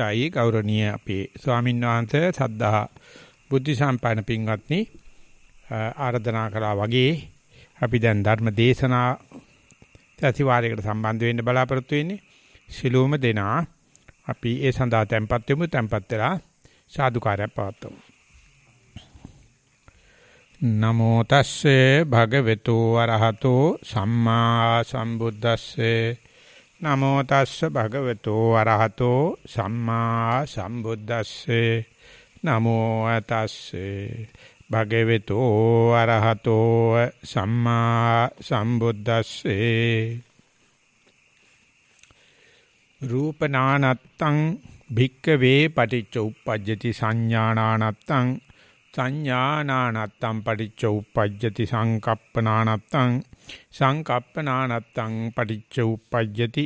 Dye ගෞරවනීය අපේ ස්වාමීන් වහන්සේ සද්ධා බුද්ධ සම්පන්න පින්වත්නි ආරාධනා කළා වගේ අපි දැන් ධර්ම දේශනා සතිವಾರයකට සම්බන්ධ වෙන්න බලාපොරොත්තු වෙන්නේ සිළුවම දෙනා අපි ඒ සඳහා tempත් වෙමු tempත් වෙලා සාදුකාරයක් පවත්වමු නමෝ තස්සේ භගවතු අරහතෝ සම්මා සම්බුද්දස්සේ නමෝ තස්ස භගවතෝ අරහතෝ සම්මා සම්බුද්දස්සේ නමෝ තස්සේ භගවතෝ අරහතෝ සම්මා සම්බුද්දස්සේ රූපනානත්තං භික්කවේ පටිච්ච උප්පජ්ජති සංඥානානත්තං සංඥානානත්තං පටිච්ච උප්පජ්ජති සංකප්පනානත්තං සංකප්ප නානත්තං පටිච්ච උප්පජ්ජති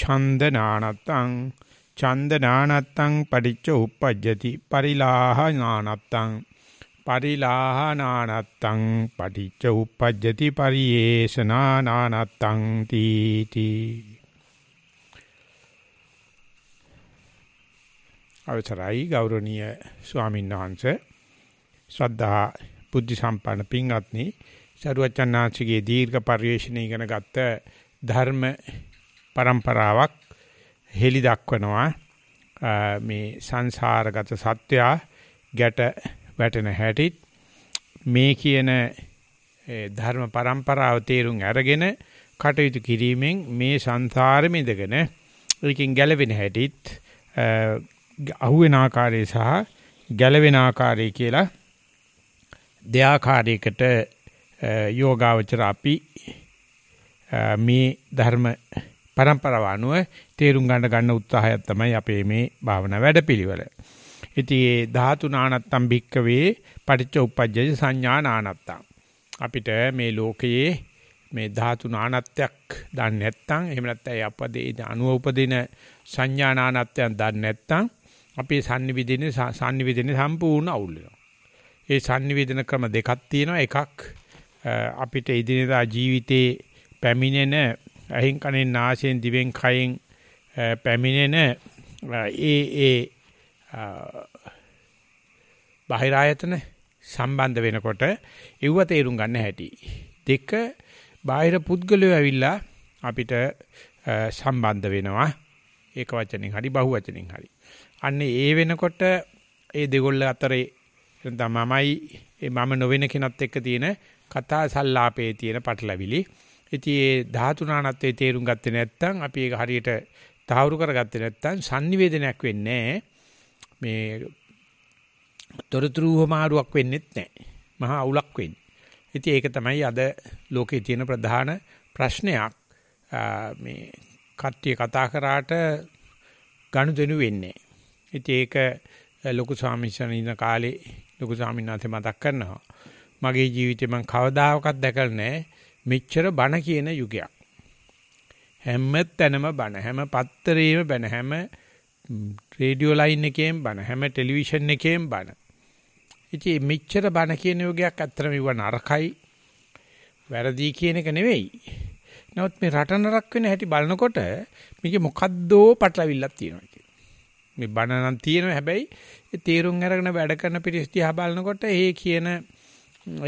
ඡන්ද නානත්තං ඡන්ද නානත්තං පටිච්ච උප්පජ්ජති පරිලාහ නානත්තං පරිලාහ නානත්තං පටිච්ච උප්පජ්ජති පරියේෂනා නානත්තං තීති අවසරයි ගෞරවනීය ස්වාමීන් වහන්සේ ශ්‍රද්ධා බුද්ධ සම්පන්න පින්වත්නි සරුවචනාංශගේ දීර්ඝ පරිශ්‍රණය ඉගෙන ගත්ත ධර්ම પરම්පරාවක් හෙලි දක්වනවා මේ සංසාරගත සත්‍යය ගැට වැටෙන හැටිත් මේ කියන ධර්ම પરම්පරාව තේරුම් අරගෙන කටයුතු කිරීමෙන් මේ සංසාරෙ මිදගෙන ඒකෙන් ගැලවෙන හැටිත් අහුවෙන ආකාරය සහ ගැලවෙන ආකාරය කියලා දෙආකාරයකට යෝගාවචර අපි මේ ධර්ම પરම්පරාව අනුව තේරුම් ගන්න ගන්න උත්සාහයක් තමයි අපේ මේ භාවනා වැඩපිළිවෙල. ඉතින් 13 නානත්තම් භික්කවේ පටිච්ච උප්පජ්ජය සංඥා නානත්තම්. අපිට මේ ලෝකයේ මේ ධාතු නානත්වයක් දන්නේ නැත්නම් එහෙම නැත්නම් අපදේ අනුව උපදින සංඥා නානත්වයක් දන්නේ නැත්නම් අපේ sannivedana sannivedana සම්පූර්ණ අවුල් වෙනවා. ඒ sannivedana ක්‍රම දෙකක් තියෙනවා. එකක් අපිට ඉදිරියදා ජීවිතේ පැමිණෙන ඇහෙන් කනෙන් නාසයෙන් දිවෙන් කයෙන් පැමිණෙන ඒ ඒ බාහිර ආයතන සම්බන්ධ වෙනකොට ඒව තේරුම් ගන්න හැටි. දෙක බාහිර පුද්ගලයෝ ඇවිල්ලා අපිට සම්බන්ධ වෙනවා. ඒක වචනෙන් හරි බහු වචනෙන් හරි. අන්නේ ඒ වෙනකොට ඒ දෙගොල්ල අතරේ තමමයි මම නොවන කෙනත් එක්ක තියෙන කතා සල්ලාපේ තියෙන පටලැවිලි. ඉතින් ඒ ධාතුනානත්වයේ තේරුම් ගත්තේ නැත්නම් අපි ඒක හරියට තහවුරු කරගත්තේ නැත්නම් sannivedanayak වෙන්නේ මේ තොරතුරු මාරුවක් වෙන්නෙත් නැහැ. මහා අවුලක් වෙන්නේ. ඉතින් ඒක තමයි අද ලෝකේ තියෙන ප්‍රධාන ප්‍රශ්නයක්. මේ කට්ටිය කතා කරාට ගනුදෙනු වෙන්නේ. ඉතින් ඒක ලොකු ස්වාමීන් වහන්සේ ඉන්න කාලේ ලොකු ස්වාමීන් වහන්සේ මතක් කරනවා. මගේ ජීවිතේ මම කවදාකවත් දැකලා නැහැ මෙච්චර බණ කියන යුගයක්. හැම තැනම බණ හැම පත්තරේම බණ හැම රේඩියෝ ලයින් එකේම බණ හැම ටෙලිවිෂන් එකේම බණ. ඉතින් මෙච්චර බණ කියන යෝගයක් ඇත්තටම ඉව නරකයි. වැරදි කියන එක නෙවෙයි. නමුත් මේ රට නරක වෙන හැටි බලනකොට මේකේ මොකද්දෝ පටලවිල්ලක් තියෙනවා කියන්නේ. මේ බණ නම් තියෙනවා හැබැයි ඒ තීරුම් අරගෙන වැඩ කරන පිරිස් දිහා බලනකොට ඒ කියන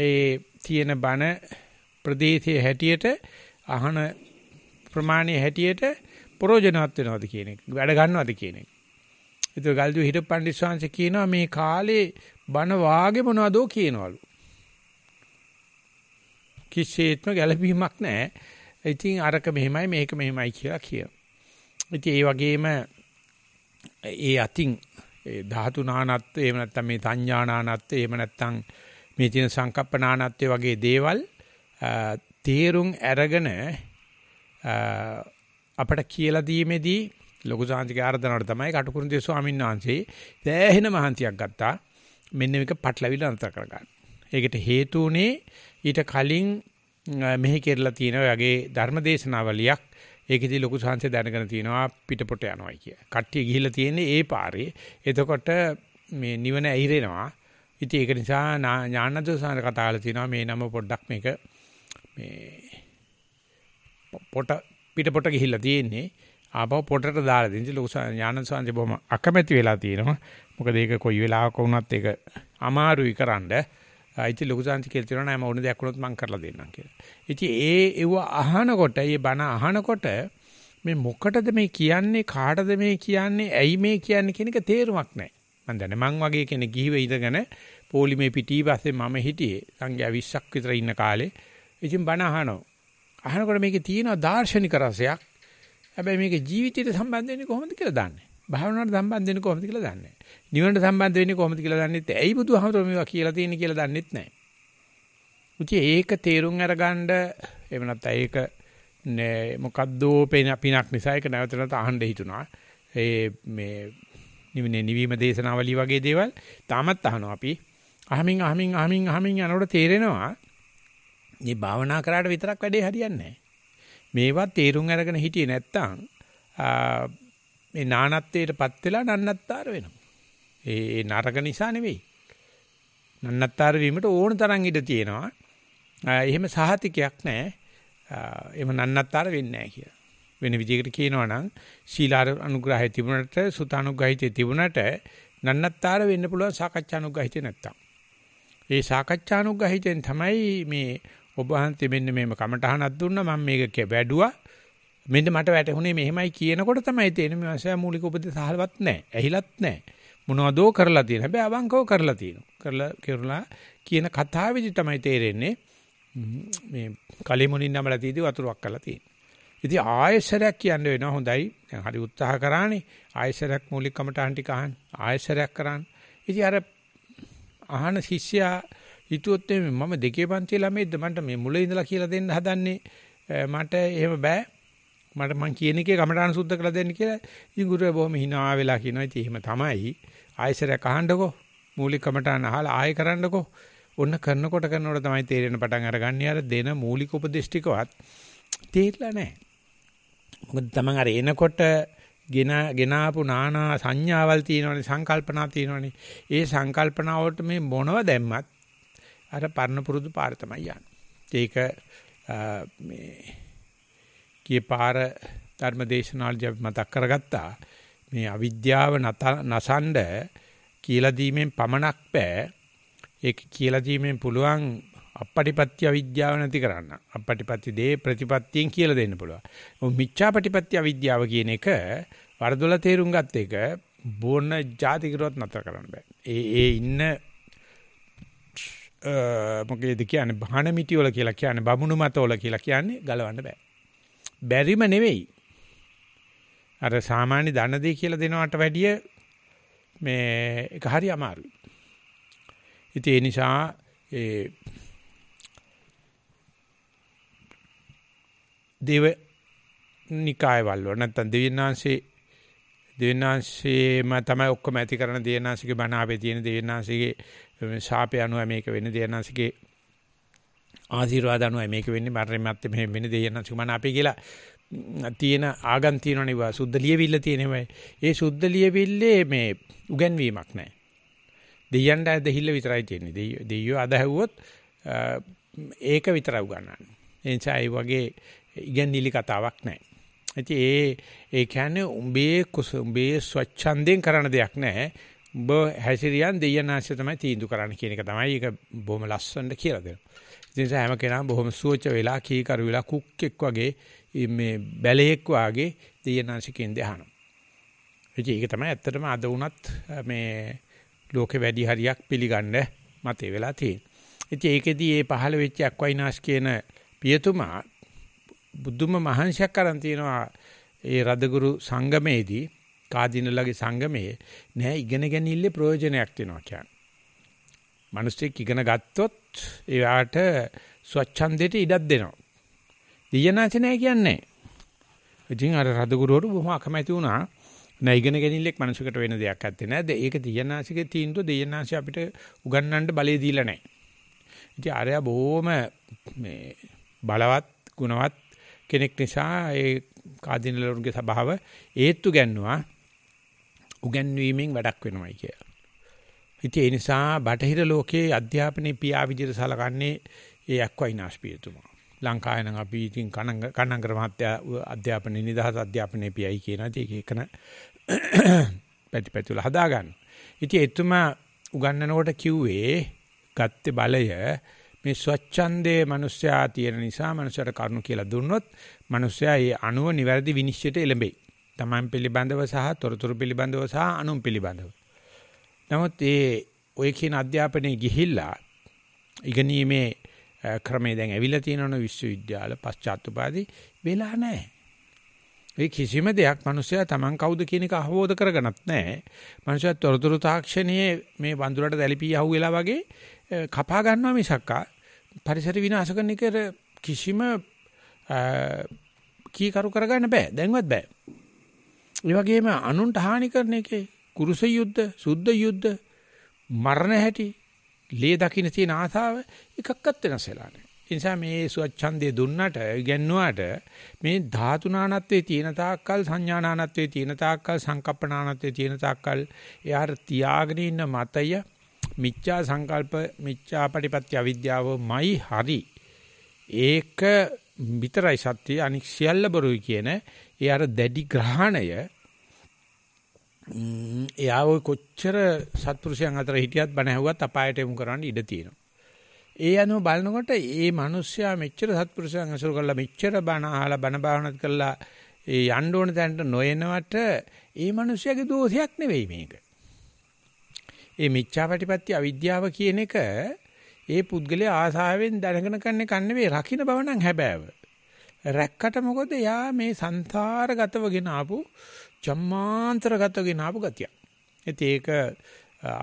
ඒ තියෙන බණ ප්‍රදේශයේ හැටියට අහන ප්‍රමාණයේ හැටියට ප්‍රයෝජනවත් වෙනවද කියන එක වැඩ ගන්නවද කියන එක. ඒතර ගල්දුව හිටපු පණ්ඩිත ශාංශ කියනවා මේ කාලේ බණ වාගේ මොනවදෝ කියනවලු. කිසිත්ම ගැළපීමක් නැහැ. ඉතින් අරක මෙහෙමයි මේක මෙහෙමයි කියලා කියන. ඉතින් ඒ වගේම ඒ අතින් ඒ ධාතු නානත් එහෙම නැත්නම් මේ සංඥා නානත් එහෙම නැත්නම් මේ තියෙන සංකප්පනානත්වය වගේ දේවල් තේරුම් අරගෙන අපට කියලා දීමේදී ලොකු සාන්තිගේ ආර්දනාවට තමයි කටුකුරුන්දේ ස්වාමීන් වහන්සේ දැහැහෙන මහන්තියක් ගත්තා. මෙන්න මේක පටලවිල අන්තර කරගන්න. ඒකට හේතු උනේ ඊට කලින් මෙහි කෙරලා තියෙන ඔයගේ ධර්මදේශනාවලියක් ඒකෙදි ලොකු සාංශය දැනගෙන තිනවා පිටපොට යනවායි කිය. කට්ටිය ගිහිල්ලා තියෙන්නේ ඒ පාරේ. එතකොට මේ නිවන ඇහිරෙනවා. ඉතින් ඒක නිසා ඥානදෝසාර කතා කරලා තිනවා මේ නම පොඩ්ඩක් මේක මේ පොට පිට පොට ගිහිල්ලා තියෙන්නේ ආපහු පොටට දාලා දෙන්නේ ලොකු ඥානසංශේ බොහොම අකමැති වෙලා තියෙනවා මොකද ඒක කොයි වෙලාවක වුණත් ඒක අමාරුයි කරන්න ඉතින් ලොකු සංශ කියලා තියෙනවා නෑ මම ඕන දෙයක් වුණොත් මම කරලා දෙන්නම් කියලා. ඉතින් ඒ ඒව අහනකොට, ඒ බණ අහනකොට මේ මොකටද මේ කියන්නේ, කාටද මේ කියන්නේ, ඇයි මේ කියන්නේ කියන එක තේරුමක් නෑ. මම දන්නේ මං වගේ කෙනෙක් ගිහිව ඉඳගෙන පොලිමේ පිටී පස්සේ මම හිටියේ සංඛ්‍යා 20ක් විතර ඉන්න කාලේ ඉතින් බණ අහනවා අහනකොට මේකේ තියෙන දාර්ශනික රසයක් හැබැයි මේක ජීවිතයට සම්බන්ධ වෙන්නේ කොහොමද කියලා දන්නේ භාවනාවට සම්බන්ධ වෙන්නේ කොහොමද කියලා දන්නේ නිවනට සම්බන්ධ වෙන්නේ කොහොමද කියලා දන්නේ නැත්නම් ඇයි බුදුහාමතුරු මේවා කියලා තියෙන්නේ කියලා දන්නේත් නැහැ උතින් ඒක තේරුම් අරගන්න එහෙම නැත්නම් ඒක මොකද්දෝ පිනක් නිසා ඒක නැවත නැවත අහන්න හිතුණා. ඒ මේ නිවනේ නිවීම දේශනාවලිය වගේ දේවල් තාමත් අහනවා අපි. අහමින් අහමින් අහමින් අහමින් යනකොට තේරෙනවා මේ භාවනා කරාට විතරක් වැඩේ හරියන්නේ මේවා තේරුම් අරගෙන හිටියේ නැත්තම් මේ නානත්වයටපත් වෙලා නන්නත්තර වෙනවා. ඒ නරක නිසා නෙවෙයි. නන්නත්තර වීමට ඕන තරම් ඉඩ තියෙනවා. එහෙම සහතිකයක් නැහැ. එහෙම නන්නත්තර වෙන්නේ නැහැ කියලා. වෙන විදිහකට කියනවා නම් ශීලාර අනුග්‍රහය තිබුණට සුතානුග්‍රහිතය තිබුණට නන්නත්තර වෙන්න පුළුවන් සාකච්ඡානුග්‍රහිතය නැත්තම්. ඒ සාකච්ඡානුග්‍රහිතෙන් තමයි මේ ඔබ වහන්සේ මෙන්න මේම කමටහනක් දුන්නා මම මේක වැඩුවා මෙන්න මට වැටහුනේ මෙහෙමයි කියනකොට තමයි තේරෙන්නේ මේ අවශ්‍ය මූලික උපදෙස් අහලවත් නැහැ. ඇහිලත් නැහැ. මොනවදෝ කරලා තියෙන. හැබැයි අවංකව කරලා තියෙනවා. කරලා කෙරුණා කියන කතාවේදී තමයි තේරෙන්නේ මේ කලිමුණින් නමලා තියදී වතුරක් කරලා තියෙනවා. ඉතින් ආයෙසරයක් කියන්න වෙනවා හොඳයි. දැන් හරි උත්සාහ කරානේ. ආයෙසරයක් මූලික කමටහන් ටික අහන්න. ආයෙසරයක් කරන්න. ඉතින් අර අහන ශිෂ්‍යයා හිතුවොත් මම දෙකේ පන්ති ළමෙද්ද මන්ට මේ මුල ඉඳලා කියලා දෙන්න හදන්නේ මට එහෙම බෑ. මට මං කියන එකේ කමටහන් සුද්ධ කරලා දෙන්න කියලා ඉතින් ගුරුවරයා බොහොම hina වෙලා කියනවා. ඉතින් එහෙම තමයි. ආයෙසරයක් අහන්නකෝ. මූලික කමටහන් අහලා ආයෙ කරන්නකෝ. ඔන්න කරනකොට කරනකොට තමයි තේරෙන පටන් අරගන්නේ අර දෙන මූලික උපදේශ ටිකවත් තේරෙලා නැහැ. මොකද තමන් අර එනකොට ගෙන ගෙනාපු නානා සංඥාවල් තියෙනවනේ සංකල්පනා තියෙනවනේ. ඒ සංකල්පනාවට මේ මොනව දැම්මත් අර පරණ පුරුදු පාර තමයි යන්නේ. ඒක මේ කී පාර ධර්මදේශනාල්දී අපි මතක් කරගත්තා. මේ අවිද්‍යාව නසන්ඩ කියලා දීමෙන් පමණක් බෑ. ඒක කියලා දීමෙන් පුළුවන් අපපටිපත්‍ය අවිද්‍යාව නැති කරන්න. අපපටිපත්‍ය දේ ප්‍රතිපත්තියෙන් කියලා දෙන්න පුළුවන්. මිච්ඡාපටිපත්‍ය අවිද්‍යාව කියන එක වරදොල තේරුම් ගත් එක බොන જાති කරවත් නැතර කරන්න බෑ. ඒ ඒ ඉන්න මොකේද කියන්නේ බහන මිටි වල කියලා කියන්නේ බමුණු මත වල කියලා කියන්නේ ගලවන්න බෑ. බැරිම නෙවෙයි. අර සාමාන්‍ය ධන දෙය කියලා දෙනවට වැඩිය මේ ඒක හරි අමාරුයි. ඉතින් ඒ නිසා ඒ දේව නිකායවල නැත්තම් දෙවියන්ාංශේ දෙවියන්ාංශේම තමයි ඔක්කොම ඇති කරන දෙවියන්ාංශගේ බණ ආපේ තියෙන දෙවියන්ාංශගේ ශාපය අනුව මේක වෙන්නේ දෙවියන්ාංශගේ ආශිර්වාද අනුව මේක වෙන්නේ මරණය මැත්තේ මෙහෙම වෙන්නේ දෙවියන්ාංශක බණ ආපේ කියලා තියෙන ආගම් තියෙනවනේ වා සුද්ධ ලියවිල්ල තියෙනවා. ඒ සුද්ධ ලියවිල්ලේ මේ උගන්වීමක් නැහැ. දෙයයන්ට ඇදහිල්ල විතරයි තියෙන්නේ. දෙයියෝ අදහුවොත් ඒක විතරයි උගන්වන්නේ. එනිසා ඒ වගේ ඉගැන්නිලි කතාවක් නැහැ. ඉතින් ඒ ඒ කියන්නේ උඹේ උඹේ ස්වච්ඡන්දයෙන් කරන දෙයක් නැහැ. උඹ හැසිරියන් දෙයනාශය තමයි තීඳු කරන්න කියන එක තමයි ඒක බොහොම ලස්සනට කියලා දෙනවා. ඉතින් හැම කෙනාම බොහොම සුවච වෙලා කීකරු වෙලා කුක්ෙක් වගේ මේ බැලේක් වගේ දෙයනාශිකෙන් දහනවා. ඉතින් ඒක තමයි ඇත්තටම අද වුණත් මේ ලෝකෙ වැඩි හරියක් පිළිගන්න මතේ වෙලා තියෙන්නේ. ඉතින් ඒකෙදි මේ පහළ වෙච්ච අක්වයිනාස් කියන පියතුමා බුදුම මහන්සියක් අරන් තිනවා ඒ රදගුරු සංගමේදී කාදිනලගේ සංගමයේ නෑ ඉගෙන ගැනීමේ ප්‍රයෝජනයක් තියෙනවා කියන්නේ. මිනිස්සෙක් ඉගෙන ගත්තොත් එයාට ස්වච්ඡන්දයට ඉඩක් දෙනවා. දියනාච නෑ කියන්නේ. ඉතින් අර රදගුරුවරු බොහොම අකමැති වුණා. නෑ ඉගෙන ගැනීමෙක් මිනිසෙකුට වෙන දෙයක් ඇත්තේ නෑ. ඒක දියනාසිකේ තීන්දුව දියනාසි අපිට උගන්වන්න බලය දීලා නෑ. ඉතින් අරයා බොහොම මේ බලවත් ගුණවත් කෙනෙක් නිසා ඒ කාදිනලරුන්ගේ සභාව ඒත්තු ගැන්නුවා උගන්වීමෙන් වැඩක් වෙනවයි කියලා. ඉතින් ඒ නිසා බටහිර ලෝකයේ අධ්‍යාපනයේ පියා විදිහට සලකන්නේ ඒ අක්වයි නාස්පියතුමා. ලංකාවේ නම් අපි ඉතින් කණංග කණංගර මහත්තයා අධ්‍යාපනයේ නිදහස් අධ්‍යාපනයේ පියයි කියන එක එකන පැතිපැතිවල හදාගන්න. ඉතින් එතුමා උගන්වනකොට කිව්වේ ගත්තේ බලය මේ ස්වච්ඡන්දයේ මිනිස්සයා තියෙන නිසා මිනිස්සට කරුණු කියලා දුන්නොත් මිනිස්සයා ඒ අණුව නිවැරදි විනිශ්චයට එළඹෙයි. Taman පිළිබඳව සහ තොරතුරු පිළිබඳව සහ අණුම් පිළිබඳව. නමුත් ඒ ඔය කියන අධ්‍යාපනයේ ගිහිල්ලා ඉගෙනීමේ ක්‍රමය දැන් ඇවිල්ලා තියෙනවනේ විශ්වවිද්‍යාල පශ්චාත්තුපාදී වෙලා නැහැ. ඒ කිසිම දෙයක් මිනිස්සයා Taman කවුද කියන එක අවබෝධ කරගන්නත් නැහැ. මිනිස්සයා තොරතුරු තාක්ෂණයේ මේ වඳුරට දැලිපී අහුවෙලා වගේ කපා ගන්නවා මිසක් පරිසර විනාශ කරන එක කිසිම කීකරු කරගන්න බෑ. දැන්වත් බෑ. ඒ වගේම අනුන්ට හානි කරන එකේ කුරුස යුද්ධ, සුද්ධ යුද්ධ, මරණ හැටි, ලේ දකින්න තියෙන ආසාව එකක්වත් වෙනස් වෙලා නැහැ. ඒ නිසා මේ සුවච්ඡන්දේ දුන්නට, ඉගැන්නුවාට මේ ධාතුනානත්වයේ තියෙන තාක්කල්, සංඥානානත්වයේ තියෙන තාක්කල්, සංකප්පනානත්වයේ තියෙන තාක්කල් එයාට තියාගෙන ඉන්න මතය මිච්ඡා සංකල්ප මිච්ඡා පටිපත්‍ය අවිද්‍යාවමයි හරි. ඒක විතරයි සත්‍ය අනික් සියල්ල බොරුයි කියන ඒ අර දැඩි ග්‍රහණය එයා ඔය කොච්චර සත්පුරුෂයන් අතර හිටියත් බණ ඇහුවත් අපායට යමු කරන්න ඉඩ තියෙනවා. ඒ අනුව බලනකොට මේ මිනිස්සයා මෙච්චර සත්පුරුෂයන් අසුර කරලා මෙච්චර බණ අහලා බණ භාවනාත් කරලා ඒ යන්න ඕන තැනට නොයනවට ඒ මිනිස්සයාගේ දෝෂයක් නෙවෙයි මේක. ඒ මිච්ඡාපටිපත්‍ය අවිද්‍යාව කියන එක ඒ පුද්ගලයා ආසාවෙන් දැනගෙන කන්නේ කන්නේ වේ රකින්න බව නම් හැබෑව. රැක්කට මොකද යා මේ සංසාරගතවගෙන ආපු ජම්මාන්තරගතවගෙන ආපු ගතිය. ඒත් ඒක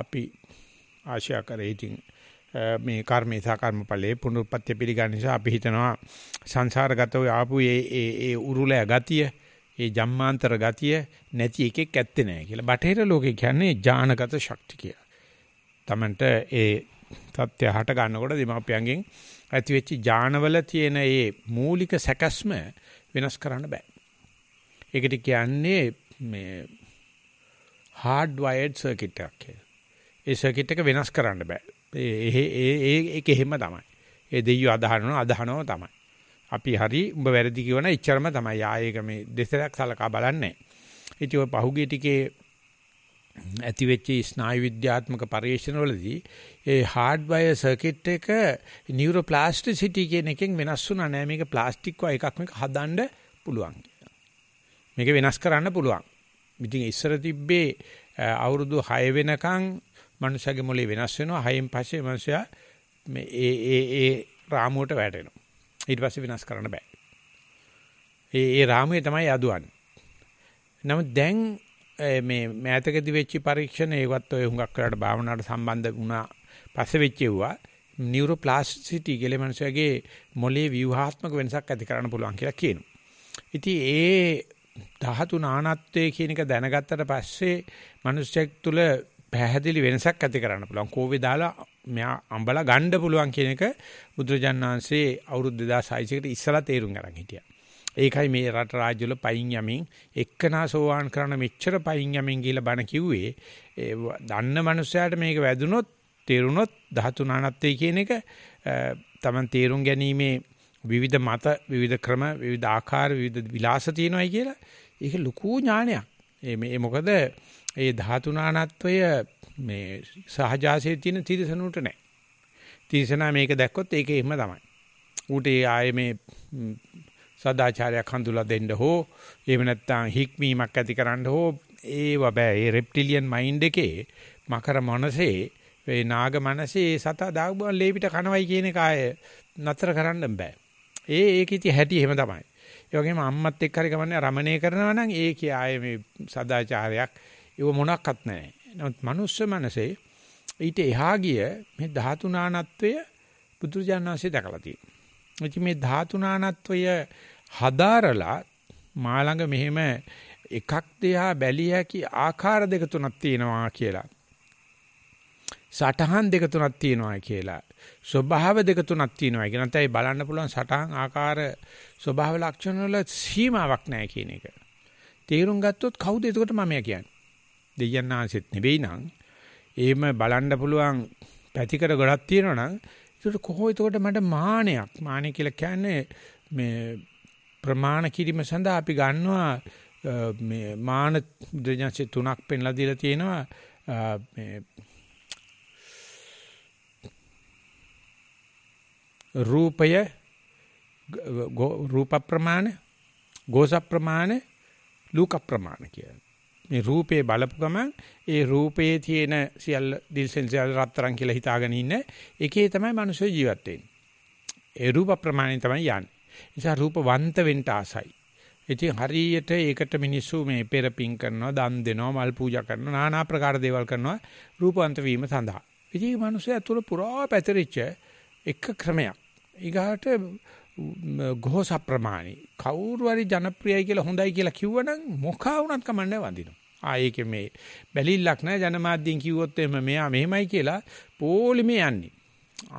අපි ආශා කරේ ඉතින් මේ කර්මේ සහ කර්මඵලයේ පුනරුත්පත්ති පිළිගන්න නිසා අපි හිතනවා සංසාරගතව ආපු ඒ ඒ ඒ උරුලය ගතිය ඒ ජම්මාන්තර ගතිය නැති එකෙක් ඇත්තේ නැහැ කියලා. බටහිර ලෝකේ කියන්නේ ඥානගත ශක්තිය කියලා. තමන්ට ඒ තත්ත්වය හට ගන්නකොට දීමාපියන්ගෙන් ඇතිවෙච්ච ඥානවල තියෙන ඒ මූලික සැකස්ම වෙනස් කරන්න බෑ. ඒකට කියන්නේ මේ hard wired circuit එකක් කියලා. ඒ circuit එක වෙනස් කරන්න බෑ. ඒ ඒ ඒක එහෙම තමයි. ඒ දෙයියෝ අදහනවා අදහනවා තමයි. අපි හරි උඹ වැරදි කියවන එච්චරම තමයි. ආයේක මේ දෙසරක් සලකා බලන්නේ. ඉතින් ඔය පහුගිය ටිකේ ඇතිවෙච්ච ස්නායු විද්‍යාත්මක පරීක්ෂණවලදී ඒ හાર્ඩ්වයර් සර්කිට් එක නියුරෝප්ලාස්ටිසිටි කියන එකෙන් වෙනස් වුණා නෑ මේක ප්ලාස්ටික් වගේ එකක් මේක හදන්න පුළුවන් මේක වෙනස් කරන්න පුළුවන්. ඉතින් ඉස්සර තිබ්බේ අවුරුදු 6 වෙනකන් මනුස්සයාගේ මොළේ වෙනස් වෙනවා. 6න් පස්සේ මනුස්සයා මේ ඒ ඒ ඒ රාමුවට වැටෙනවා. ඊට පස්සේ වෙනස් කරන්න බෑ. ඒ ඒ රාමුවේ තමයි යදුවන්නේ. නමුත් දැන් මේ මෑතකදී වෙච්ච පරීක්ෂණ ඒවත් ඔය හුඟක් කරලාට භාවනාවට සම්බන්ධ වුණා පස්සේ වෙච්ච ඒවා නියුරෝප්ලාස්ටිසිටි කියලා මනුස්සයගේ මොළයේ ව්‍යුහාත්මක වෙනසක් ඇති කරන්න පුළුවන් කියලා කියනවා. ඉතින් ඒ ධාතු නානත්වයේ කියන එක දැනගත්තට පස්සේ මනුස්සයෙක් තුළ පැහැදිලි වෙනසක් ඇති කරන්න පුළුවන්. කෝවේ දාලා මෙයා අඹලා ගන්න පුළුවන් කියන එක බුදුරජාණන් වහන්සේ අවුරුදු 2600 කට ඉස්සලා තේරුම් ගන්න හිටියා. ඒකයි මේ රට රාජ්‍යවල පයින් යමින් එක්කනා සෝවාන් කරන මෙච්චර පයින් යමින් කියලා බණ කිව්වේ දන්න මනුස්සයාට මේක වැදුනොත් තේරුනොත් ධාතු නානත්වය කියන එක Taman තේරුම් ගැනීමේ විවිධ මත විවිධ ක්‍රම විවිධ ආකාර විවිධ විලාස තියෙනවායි කියලා ඒක ලකු ඥානයක්. මේ මොකද ඒ ධාතු නානත්වය මේ සහජාසයේ තියෙන තිරසනුට නැහැ. තිරසනා මේක දැක්කොත් ඒක එහෙම තමයි. ඌට ආයේ මේ සදාචාරයක් හඳුලා දෙන්න හෝ එහෙම නැත්නම් හික්මීමක් ඇති කරන්න හෝ ඒව බෑ ඒ රෙප්ටිලියන් මයින්ඩ් එකේ මකර මනසේ ඒ නාග මනසේ සතා දාගුවන් ලේපිට කනවයි කියන එක ආය නතර කරන්න බෑ. ඒ ඒක ඉති හැටි එහෙම තමයි. ඒ වගේම අම්මත් එක්ක හරි ගමන්නේ රමණේ කරනවා නම් ඒකේ ආය මේ සදාචාරයක් ඒව මොනක්වත් නැහැ. නමුත් මනුස්ස මනසේ ඊට එහා ගිය මේ ධාතුනානත්වය බුදුරජාණන් වහන්සේ දැකලා තියෙනවා. ඉතින් මේ ධාතුනානත්වය හදාරලා මා ළඟ මෙහෙම එකක් දෙහා බැලිය හැකි ආකාර දෙක තුනක් තියෙනවා කියලා. සටහන් දෙක තුනක් තියෙනවා කියලා. ස්වභාව දෙක තුනක් තියෙනවා කියලා. නැත්නම් බලන්න පුළුවන් සටහන් ආකාර ස්වභාව ලක්ෂණ වල සීමාවක් නැහැ කියන එක. තේරුම් ගත්තොත් කවුද එතකොට මම කියන්නේ? දෙයයන් ආසෙත් නෙවෙයි නං. එහෙම බලන්න පුළුවන් පැතිකඩ ගොඩක් තියෙනවා නම් ඒක කොහොම එතකොට මට මානයක් මානය කියලා කියන්නේ මේ ප්‍රමාණ කිරීම සඳහා අපි ගන්නවා මේ මාන දෙඥාචි තුනක් පෙන්ලා දීලා තියෙනවා මේ රූපය රූප ප්‍රමාණ ගෝස ප්‍රමාණ ලූක ප්‍රමාණ කියලා මේ රූපේ බලපු ගමන් ඒ රූපයේ තියෙන සියල්ල දිල්සෙන් සියල්ල රත්තරන් කියලා හිතාගෙන ඉන්න එකේ තමයි මිනිස්සු ජීවත් වෙන්නේ. ඒ රූප ප්‍රමාණය තමයි යන්නේ. නිසා රූපවන්ත වෙන්න ආසයි. ඉතින් හරියට ඒකට මිනිස්සු මේ පෙරපින් කරනවා, දන් දෙනවා, මල් පූජා කරනවා, নানা ආකාර දේවල් කරනවා රූපවන්ත වීම සඳහා. ඉතින් මිනිස්සු ඇතුළ පුරා පැතිරිච්ච එක ක්‍රමයක්. ඊගාට ගෝස ප්‍රමාණි කවුරු හරි ජනප්‍රියයි කියලා හොඳයි කියලා කිව්වනම් මොකා වුණත් කමන්නේ වඳිනවා. ආයේක මේ බැලිල්ලක් නැහැ ජනමාධ්‍යෙන් කිව්වොත් එහෙම මෙයා මෙහෙමයි කියලා පොලිමේ යන්නේ.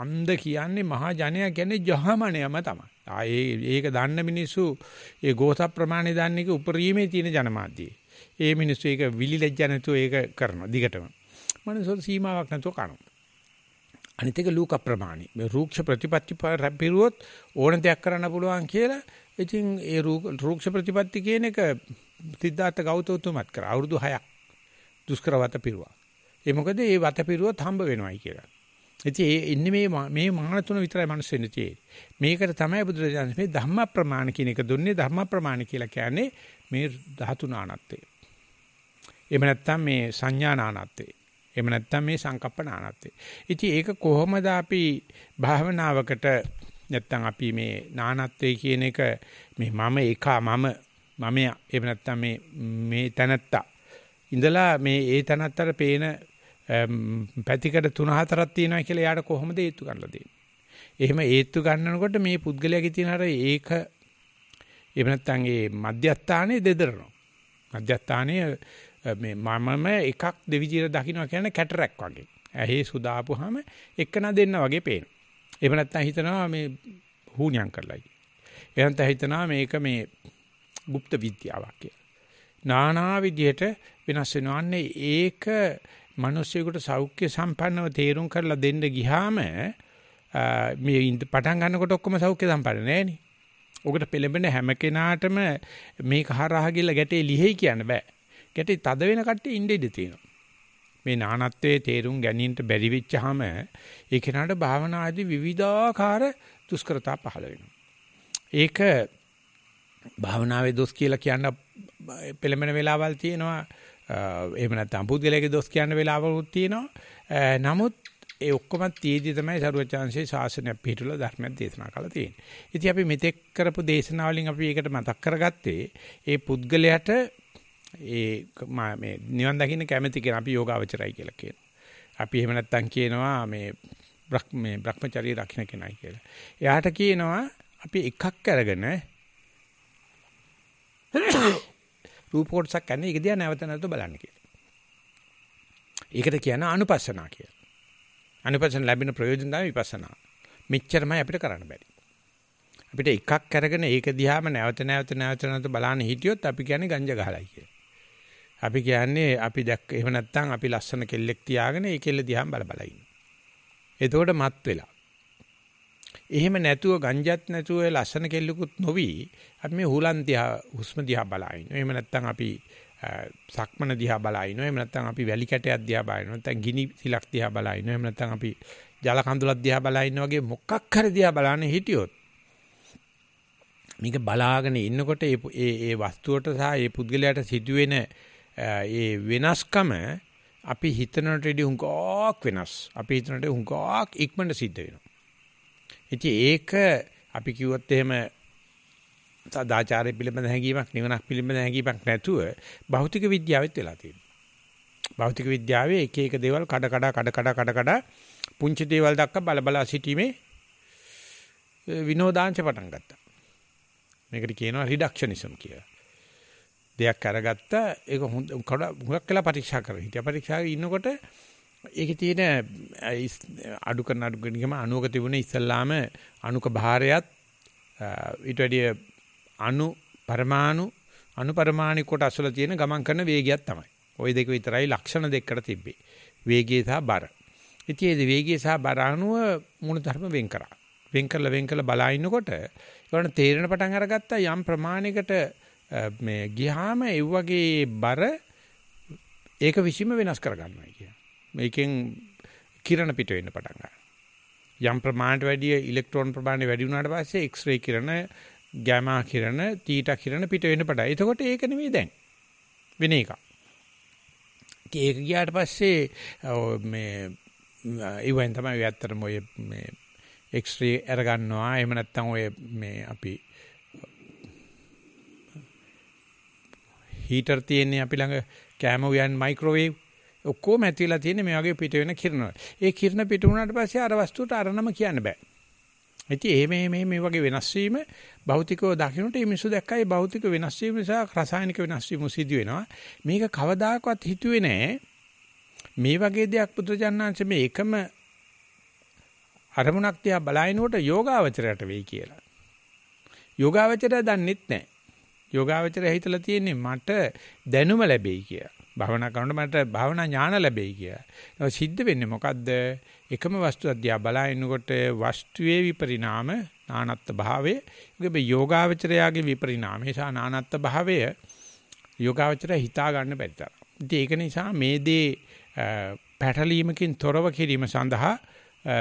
අන්ද කියන්නේ මහා ජනයා කියන්නේ ජහමණයම තමයි. ආයේ ඒක දන්න මිනිස්සු ඒ ගෝස ප්‍රමාණි දන්නේ කි උපරිමේ තියෙන ජනමාධ්‍යයේ. ඒ මිනිස්සු ඒක විලිලැජ්ජ නැතුව ඒක කරනවා දිගටම. මනසොල් සීමාවක් නැතුව කරනවා. අනිත් එක ලූක ප්‍රමාණි. මේ රූක්ෂ ප්‍රතිපatti පිරුවොත් ඕන දෙයක් කරන්න පුළුවන් කියලා. ඉතින් ඒ රූක්ෂ ප්‍රතිපatti කියන එක සිද්ධාර්ථ ගෞතමතුමත් කරා. අවුරුදු 6ක් දුෂ්කර වත පිරුවා. ඒ මොකද ඒ වත පිරුවොත් හම්බ වෙනවයි කියලා. ඉතින් ඒ ඉන්නේ මේ මේ මහාන තුන විතරයි මනස වෙන්නේ තියෙන්නේ. මේකට තමයි බුදුරජාණන් මේ ධම්ම ප්‍රමාණ කියන එක දුන්නේ ධම්ම ප්‍රමාණ කියලා කියන්නේ මේ ධාතුනානත්තේ. එහෙම නැත්නම් මේ සංඥානානත්තේ. එහෙම නැත්නම් මේ සංකප්පනානත්තේ. ඉතින් ඒක කොහොමද අපි භාවනාවකට නැත්නම් අපි මේ නානත්තේ කියන එක මේ මම එක මම මම එහෙම නැත්නම් මේ මේ තනත්තා ඉඳලා මේ ඒ තනත්තට පේන පැතිකඩ තුන හතරක් තියෙනවා කියලා යාට කොහොමද හේතු ගන්නලා දෙන්නේ. එහෙම හේතු ගන්නකොට මේ පුද්ගලයාගේ තියෙන අර ඒක එහෙම නැත්නම් ඒ මධ්‍යස්ථානයේ දෙදරනවා. මධ්‍යස්ථානයේ මේ මමම එකක් දෙවිදියට දකින්න කියන්නේ කැටරක් වගේ. ඇහි සුදාපුවාම එකන දෙන්න වගේ පේනවා. එහෙම නැත්නම් හිතනවා මේ හුණියම් කරලයි. එහෙම නැත්නම් හිතනවා මේක මේ গুপ্ত විද්‍යාවක් කියලා. නානා විදියට වෙනස් වෙනවාන්නේ ඒක මිනිස්සුෙකුට සෞඛ්‍ය සම්පන්නව තේරුම් කරලා දෙන්න ගියාම මේ පටන් ගන්නකොට ඔක්කොම සෞඛ්‍ය සම්පන්න නෑනේ. ඔකට පෙළඹෙන හැම කෙනාටම මේක හරහා ගිල්ල ගැටේ ලිහෙයි කියන්න බෑ. ගැටි තද වෙන කට්ටිය ඉන්න ඉඩ තියෙනවා. මේ නානත්වයේ තේරුම් ගැනීමට බැරි වෙච්චාම ඒ කෙනාට භාවනා ආදී විවිධාකාර දුෂ්කරතා පහළ වෙනවා. ඒක භාවනාවේ දොස් කියලා කියන්න පෙළඹෙන වෙලාවල් තියෙනවා. එහෙම නැත්නම් පුද්ගලයාගේ දොස් කියන්න වෙලාවලුත් තියෙනවා. නමුත් ඒ ඔක්කොම තියදී තමයි සරුවචාන්සේ ශාසනය පිටුල ධර්මයක් දේශනා කළා තියෙන්නේ. ඉතින් අපි මෙතෙක් කරපු දේශනාවලින් අපි ඒකට මතක් කරගත්තේ ඒ පුද්ගලයාට ඒ මේ නිවන් දකින්න කැමති කෙනා අපි යෝගාවචරයි කියලා කියනවා. අපි එහෙම නැත්තම් කියනවා මේ මේ Brahmacharya රකින්න කෙනයි කියලා. එයාට කියනවා අපි එකක් අරගෙන රූප කොටසක් ගන්න ඒක දිහා නැවත නැවත බලන්න කියලා. ඒකට කියන අනුපස්සනා කියලා. අනුපස්සන ලැබෙන ප්‍රයෝජන තමයි විපස්සනා. මෙච්චරමයි අපිට කරන්න බැරි. අපිට එකක් අරගෙන ඒක දිහාම නැවත නැවත නැවත නැවත බලන්න හිටියොත් අපි කියන්නේ ගංජා ගහලයි කියලා. අපි කියන්නේ අපි දැක් එහෙම නැත්නම් අපි ලස්සන කෙල්ලෙක් තියාගෙන ඒ කෙල්ල දිහා බල බල ඉන්නවා. එතකොට මත් වෙලා. එහෙම නැතුව ගංජත් නැතුව ලස්සන කෙල්ලෙකුත් නොවි අපි මේ හුලන් දිහා හුස්ම දිහා බලා ඉන්නවා. එහෙම නැත්නම් අපි සක්මන දිහා බලා ඉන්නවා. එහෙම නැත්නම් අපි වැලි කැටයක් දිහා බලා ඉන්නවා. නැත්නම් ගිනි සිලක් දිහා බලා ඉන්නවා. එහෙම නැත්නම් අපි ජල කඳුලක් දිහා බලා ඉන්නවා වගේ මොකක් හරි දිහා බලන්නේ හිටියොත් මේක බලාගෙන ඉන්නකොට ඒ ඒ වස්තුවට සහ ඒ පුද්ගලයාට සිදුවෙන ඒ වෙනස්කම අපි හිතනට වඩා හුඟක් වෙනස්. අපි හිතනට හුඟක් ඉක්මනට සිද්ධ වෙනවා. ඉතින් ඒක අපි කිව්වොත් එහෙම සදාචාරය පිළිබඳ හැඟීමක් නිවනක් පිළිබඳ හැඟීමක් නැතුව භෞතික විද්‍යාවෙත් වෙලා තියෙනවා. භෞතික විද්‍යාවේ එක එක දේවල් කඩ කඩ කඩ කඩ කඩ කඩ පුංචි දේවල් දක්වා බල බලා සිටීමේ විනෝදාංශ පටන් ගත්තා. මේකට කියනවා රිඩක්ෂනිසම් කියලා. දෙයක් අරගත්තා ඒක හොඳ හුඟක් වෙලා පරීක්ෂා කරා හිටියා පරීක්ෂා ඉන්නකොට ඒකේ තියෙන අඩු කරන අඩු කරන ගම අණුක තිබුණේ ඉස්සල්ලාම අණුක භාරයත් ඊට වැඩිය අණු පරමාණු අණු පරමාණු කොට අසල තියෙන ගමන් කරන වේගයක් තමයි ওই දෙක විතරයි ලක්ෂණ දෙකකට තිබ්බේ වේගය සහ බර ඉතින් ඒ වේගය සහ බර අණුව මුණු ධර්ම වෙන් කරා වෙන් කරලා වෙන් කරලා බලා ඉන්නකොට ඒවන තේරෙන පටන් අරගත්තා යම් ප්‍රමාණයකට මේ ගියාම ඒ වගේ බර ඒක විසීම වෙනස් කර ගන්නවා කියන. මේකෙන් කිරණ පිට වෙන්න පටන් ගන්නවා. යම් ප්‍රමාණයට වැඩි ඉලෙක්ට්‍රෝන ප්‍රමාණය වැඩි වුණාට පස්සේ එක්ස්රේ කිරණ, ගැමා කිරණ, තීටා කිරණ පිට වෙන්න පටන්. එතකොට ඒක නෙමෙයි දැන්. වෙන එකක්. ඒක ගියාට පස්සේ මේ ඊවෙන් තමයි ඇත්තටම ඔය මේ එක්ස්රේ අර ගන්නවා. එහෙම නැත්නම් ඔය මේ අපි හීටර් තියෙන්නේ අපි ළඟ කෑම උයන් මයික්‍රොවේව් ඔක්කොම ඇතිලා තියෙන්නේ මේ වගේ පිට වෙන කිරණ. ඒ කිරණ පිට වුණාට පස්සේ අර වස්තුවට අරනම කියන්න බෑ. ඉතින් එහෙම එහෙම මේ වගේ වෙනස් වීම භෞතිකව දකින්නට මේ මිසු දැක්කයි භෞතික වෙනස් වීම නිසා රසායනික වෙනස් වීම සිදු වෙනවා. මේක කවදාකවත් හිතුවේ නෑ. මේ වගේ දෙයක් පුදුජානංශ මේ එකම අරමුණක් තියා බලায়නකොට යෝගාවචරයට වෙයි කියලා. යෝගාවචරය දන්නෙත් නැහැ. යෝගාවචරය හිතලා තියෙන්නේ මට දැනුම ලැබෙයි කියලා. භවනා කරනකොට මට භවනා ඥාන ලැබෙයි කියලා. ඒක සිද්ධ වෙන්නේ මොකද්ද? එකම වස්තුවක් දිහා බලනකොට වස්තුවේ විපරිණාම නානත්ත් භාවය. ඒක යෝගාවචරයාගේ විපරිණාම. ඒ නිසා නානත්ත් භාවය යෝගාවචරය හිතා ගන්න බැරි තරම්. ඒක නිසා මේ දේ පැටලීමකින් තොරව කිරීම සඳහා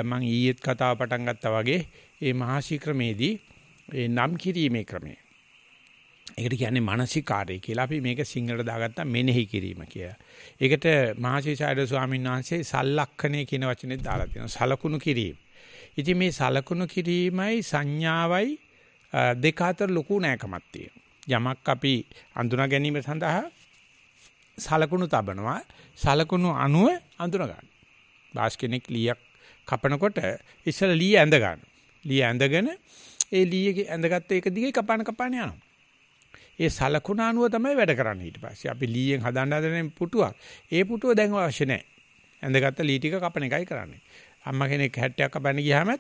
මම ඊයේත් කතාව පටන් ගත්තා වගේ ඒ මහා ශික්‍රමේදී ඒ නම් කිරීමේ ක්‍රමය ඒකට කියන්නේ මානසිකාරය කියලා. අපි මේක සිංහලට දාගත්තා මෙනෙහි කිරීම කියලා. ඒකට මහසිසාරද ස්වාමීන් වහන්සේ සල්ලක්ෂණය කියන වචනේ දාලා තියෙනවා. සලකුණු කිරීම. ඉතින් මේ සලකුණු කිරීමයි සංඥාවයි දෙක අතර ලොකු නෑකමක් යමක් අපි අඳුනා ගැනීම සඳහා සලකුණු තබනවා. සලකුණු අනුව අඳුන ගන්න. බාස් කෙනෙක් ලීයක් කපනකොට ඉස්සලා ලී ඇඳ ගන්න. ලී ඇඳගෙන ඒ ලී ඇඳගත්ත එක දිගේ කපාන කපාන යනවා. ඒ සලකුණ අනුව තමයි වැඩ කරන්න ඊට පස්සේ. අපි ලීයෙන් හදන්න හදන පුටුවක්. ඒ පුටුව දැන් අවශ්‍ය නැහැ. ඇඳගත්ත ලී ටික කපන එකයි කරන්නේ. අම්මා කෙනෙක් 60ක් කපන්න ගියාම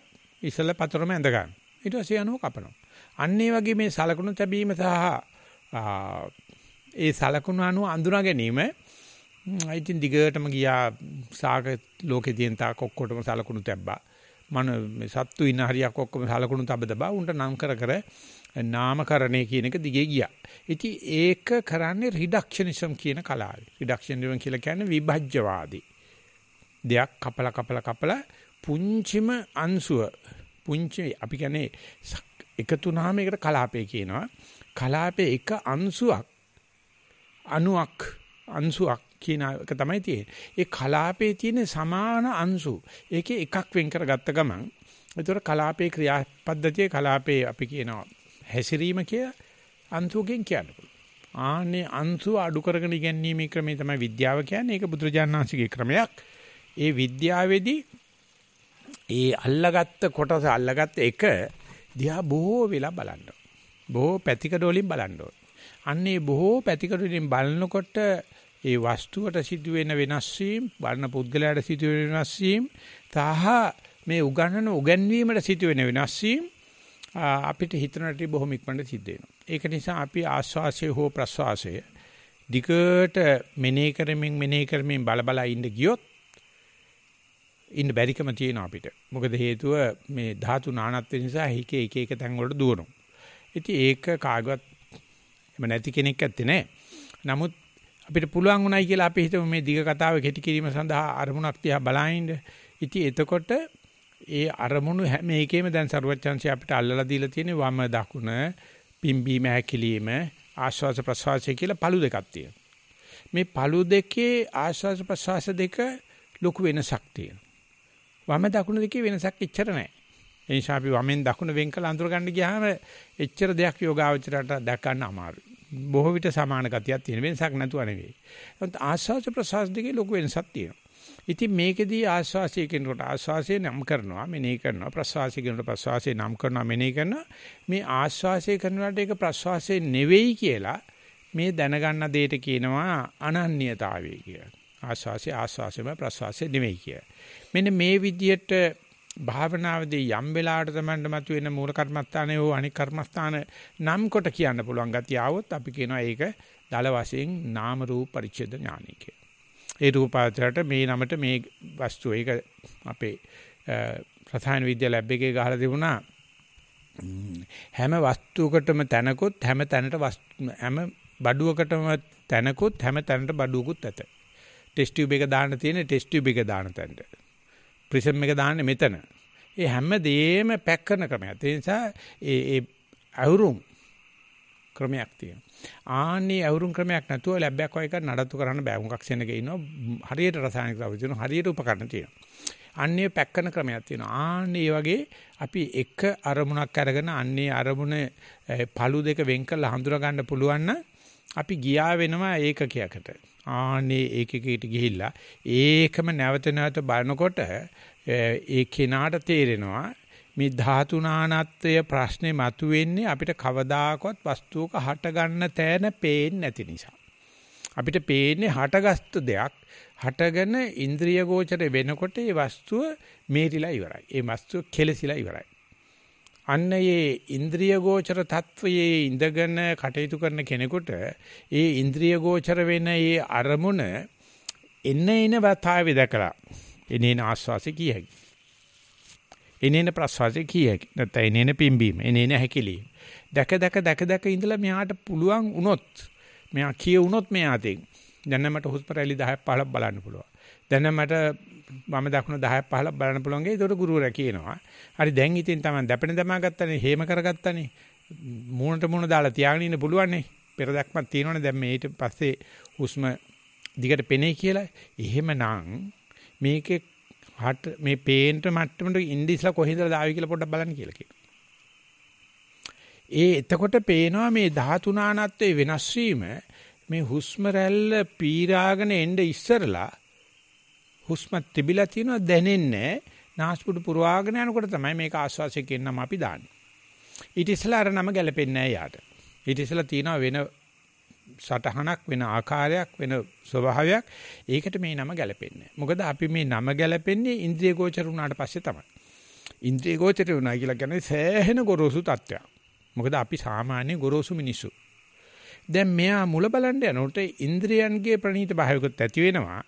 ඉස්සල පතරම ඇඳ ගන්න. ඊට පස්සේ අනුව කපනවා. අන්න ඒ වගේ මේ සලකුණු තැබීම සහ ඒ සලකුණු අනුව අඳුනා ගැනීම ඉතින් දිගටම ගියා සාක ලෝකේ තියෙන තාක් ඔක්කොටම සලකුණු තැබ්බා. මන සත්තු ඉන්න හරියක් ඔක්කොම සලකුණු තබ තබා උන්ට නම් කර කර නාමකරණය කියන එක දිගේ ගියා. ඉතින් ඒක කරන්නේ රිඩක්ෂනිසම් කියන කලාවේ. රිඩක්ෂනිසම් කියලා කියන්නේ විභජ්‍යවාදී. දෙයක් කපලා කපලා කපලා පුංචිම අංශුව පුංචි අපි කියන්නේ එකතු වුනහම ඒකට කලාපය කියනවා. කලාපේ එක අංශුවක් අණුවක් අංශුවක් කියන එක තමයි තියෙන්නේ. ඒ කලාපේ තියෙන සමාන අංශු. ඒකේ එකක් වෙන් කරගත්ත ගමන් ඒතර කලාපේ ක්‍රියාපද්ධතියේ කලාපේ අපි කියනවා හැසිරීම කිය අන්තුකින් කියන්න පුළුවන්. ආනේ අන්තු අඩු කරගෙන ඉගෙනීමේ ක්‍රමය තමයි විද්‍යාව කියන්නේ. ඒක බුදුරජාණන්සේගේ ක්‍රමයක්. ඒ විද්‍යාවේදී ඒ අල්ලගත්ත කොටස අල්ලගත්ත එක දිහා බොහෝ වෙලා බලන්න. බොහෝ පැතිකඩ වලින් බලන්න ඕන. අන්නේ බොහෝ පැතිකඩ වලින් බලනකොට ඒ වස්තුවට සිදුවෙන වෙනස් වීම, බලන පුද්ගලයාට සිදුවෙන වෙනස් වීම, තහ මේ උගන්වන උගන්වීමට සිදුවෙන වෙනස් වීම අපිට හිතනට බොහොම ඉක්මනට සිද්ධ වෙනවා. ඒක නිසා අපි ආස්වාසය හෝ ප්‍රස්වාසය දිගට මෙනේ කරමින් මෙනේ කරමින් බලබලා ඉඳ ගියොත් ඉන්න බැරිකම තියෙනවා අපිට. මොකද හේතුව මේ ධාතු නානත්ව නිසා එක එක එක තැන් වලට දුවනවා. ඉතින් ඒක කාගවත් එම නැති කෙනෙක් ඇත්තේ නැහැ. නමුත් අපිට පුළුවන් උනායි කියලා අපි හිතමු මේ දිග කතාව කෙටි කිරීම සඳහා අරමුණක් තියා බලනින්ද. ඉතින් එතකොට ඒ අරමුණු හැම එකෙම දැන් සරුවච්චන්සේ අපිට අල්ලලා දීලා තියෙන වම දකුණ පිම්බීම හැකිලිම ආශ්වාස ප්‍රශ්වාසය කියලා පළු දෙකක් තියෙනවා. මේ පළු දෙකේ ආශ්වාස ප්‍රශ්වාස දෙක ලොකු වෙනසක් තියෙනවා. වම දකුණ දෙකේ වෙනසක් එච්චර නැහැ. එනිසා අපි වමෙන් දකුණ වෙන් කළ අඳුර ගන්න ගියාම එච්චර දෙයක් යෝගාවචරයට දක්වන්න අමාරුයි. බොහෝ විට සමාන ගතියක් තියෙන වෙනසක් නැතුව නෙවෙයි. ආශ්වාස ප්‍රශ්වාස දෙකේ ලොකු වෙනසක් තියෙනවා. ඉතින් මේකෙදී ආස්වාසිය කෙනෙකුට ආස්වාසිය නම් කරනවා මෙනෙහි කරනවා ප්‍රස්වාසිය කෙනෙකුට ප්‍රස්වාසිය නම් කරනවා මෙනෙහි කරනවා මේ ආස්වාසිය කරනකොට ඒක ප්‍රස්වාසිය නෙවෙයි කියලා මේ දැනගන්න දෙයට කියනවා අනන්‍යතාවය කියලා. ආස්වාසිය ආස්වාසියම ප්‍රස්වාසිය නෙවෙයි කියලා. මෙන්න මේ විදියට භාවනාවේදී යම් වෙලාවට තමයි මතුවෙන මූල කර්මස්ථානේ හෝ අනික් කර්මස්ථාන නම් කොට කියන්න පුළුවන් ගතිය આવොත් අපි කියනවා ඒක දල වශයෙන් නාම රූප පරිච්ඡේද ඥානයි කියලා. ඒ රූපාවචරයට මේ නමට මේ වස්තුව ඒක අපේ රසායන විද්‍යා ලැබ් එකේ ගහලා තිබුණා හැම වස්තුවකටම තැනකොත් හැම තැනට හැම බඩුවකටම තැනකොත් හැම තැනට බඩුවකුත් ඇත ටෙස්ට් ටියුබ් එක දාන්න තියෙන ටෙස්ට් ටියුබ් එක දාන තැනට ප්‍රිසම් එක දාන්නේ මෙතන ඒ හැම දෙයක්ම පැක් කරන ක්‍රමයක් ඒ නිසා ඒ ඒ අහුරුම් ක්‍රමයක් තියෙනවා. ආන්නේ අවුරුම් ක්‍රමයක් නැතුව ලැබ් එකක් වගේ නඩත්තු කරන්න බෑ. උඟක් සෙනගේ ඉන්නවා. හරියට රසායනික ද්‍රව්‍ය තියෙනවා. හරියට උපකරණ තියෙනවා. අන්නේ පැක්කන ක්‍රමයක් තියෙනවා. ආන්නේ වගේ අපි එක අරමුණක් අරගෙන අන්නේ අරමුණ පළු දෙක වෙන් කරලා හඳුනා ගන්න පුළුවන් අපි ගියා වෙනවා ඒකකයකට. ආනේ ඒකකයට ගිහිල්ලා ඒකම නැවත නැවත බලනකොට ඒ කෙනාට තේරෙනවා මේ ධාතුනානත්වය ප්‍රශ්නේ මතුවෙන්නේ අපිට කවදාකවත් වස්තුවක හට ගන්න තැන පේන්නේ නැති නිසා. අපිට පේන්නේ හටගස්ත දෙයක් හටගෙන ඉන්ද්‍රිය ගෝචර වෙනකොට ඒ වස්තුව මේරිලා ඉවරයි. ඒ වස්තුව කෙලසිලා ඉවරයි. අන්න ඒ ඉන්ද්‍රිය ගෝචර తත්වයේ ඉඳගෙන කටයුතු කරන කෙනෙකුට ඒ ඉන්ද්‍රිය ගෝචර වෙන ඒ අරමුණ එන එන වතාවේ දැකලා එනේන ආස්වාසි කිය හැකියි. එනේන ප්‍රසවාසය කීයක නැත්නම් එනේන පිම්බීම එනේන හැකිලීම දැක දැක දැක දැක ඉඳලා මෙයාට පුළුවන් වුණොත් මෙයා කියවුනොත් මෙයා තෙන් දැන් මට හුස්ම රැලි 10ක් 15ක් බලන්න පුළුවන් දැන් මට මම දකුණ 10ක් 15ක් බලන්න පුළුවන් ගේ ඒකට ගුරුවරයා කියනවා හරි දැන් ඉතින් තමයි දැපෙන දමා ගත්තනේ හේම කරගත්තනේ මූණට මූණ දාලා තියාගෙන ඉන්න පුළුවන් නේ පෙරදක්මක් තියෙනවනේ දැන් මේ ඊට පස්සේ හුස්ම දිගට පෙනේ කියලා එහෙමනම් මේකේ හට මේ පේන්ට මට්ටමට ඉන්දිස්ලා කොහෙන්දලා දාවි කියලා පොඩ්ඩක් බලන්න කියලා කියනවා. ඒ එතකොට පේනවා මේ ධාතුනානත්වයේ වෙනස් වීම මේ හුස්ම රැල්ල පීරාගෙන එන්න ඉස්සරලා හුස්ම තිබිලා තියෙනවා දැනෙන්නේ නාස්පුඩු පුරවාගෙන යනකොට තමයි මේක ආශ්වාසය කියන නම අපි දාන්නේ. ඊට ඉස්සලා අර නම ගැලපෙන්නේ නැහැ යාට. ඊට ඉස්සලා තියෙනවා වෙන සටහනක් වෙන ආකාරයක් වෙන ස්වභාවයක් ඒකට මේ නම ගැලපෙන්නේ. මොකද අපි මේ නම ගැලපෙන්නේ ඉන්ද්‍රිය ගෝචර වුණාට පස්සේ තමයි. ඉන්ද්‍රිය ගෝචර වුණා කියලා කියන්නේ සෑහෙන ගොරෝසු තත්ත්වයක්. මොකද අපි සාමාන්‍ය ගොරෝසු මිනිස්සු. දැන් මෙයා මුල බලන්න යනකොට ඉන්ද්‍රියන්ගේ ප්‍රණීත භාවයකත් ඇති වෙනවා.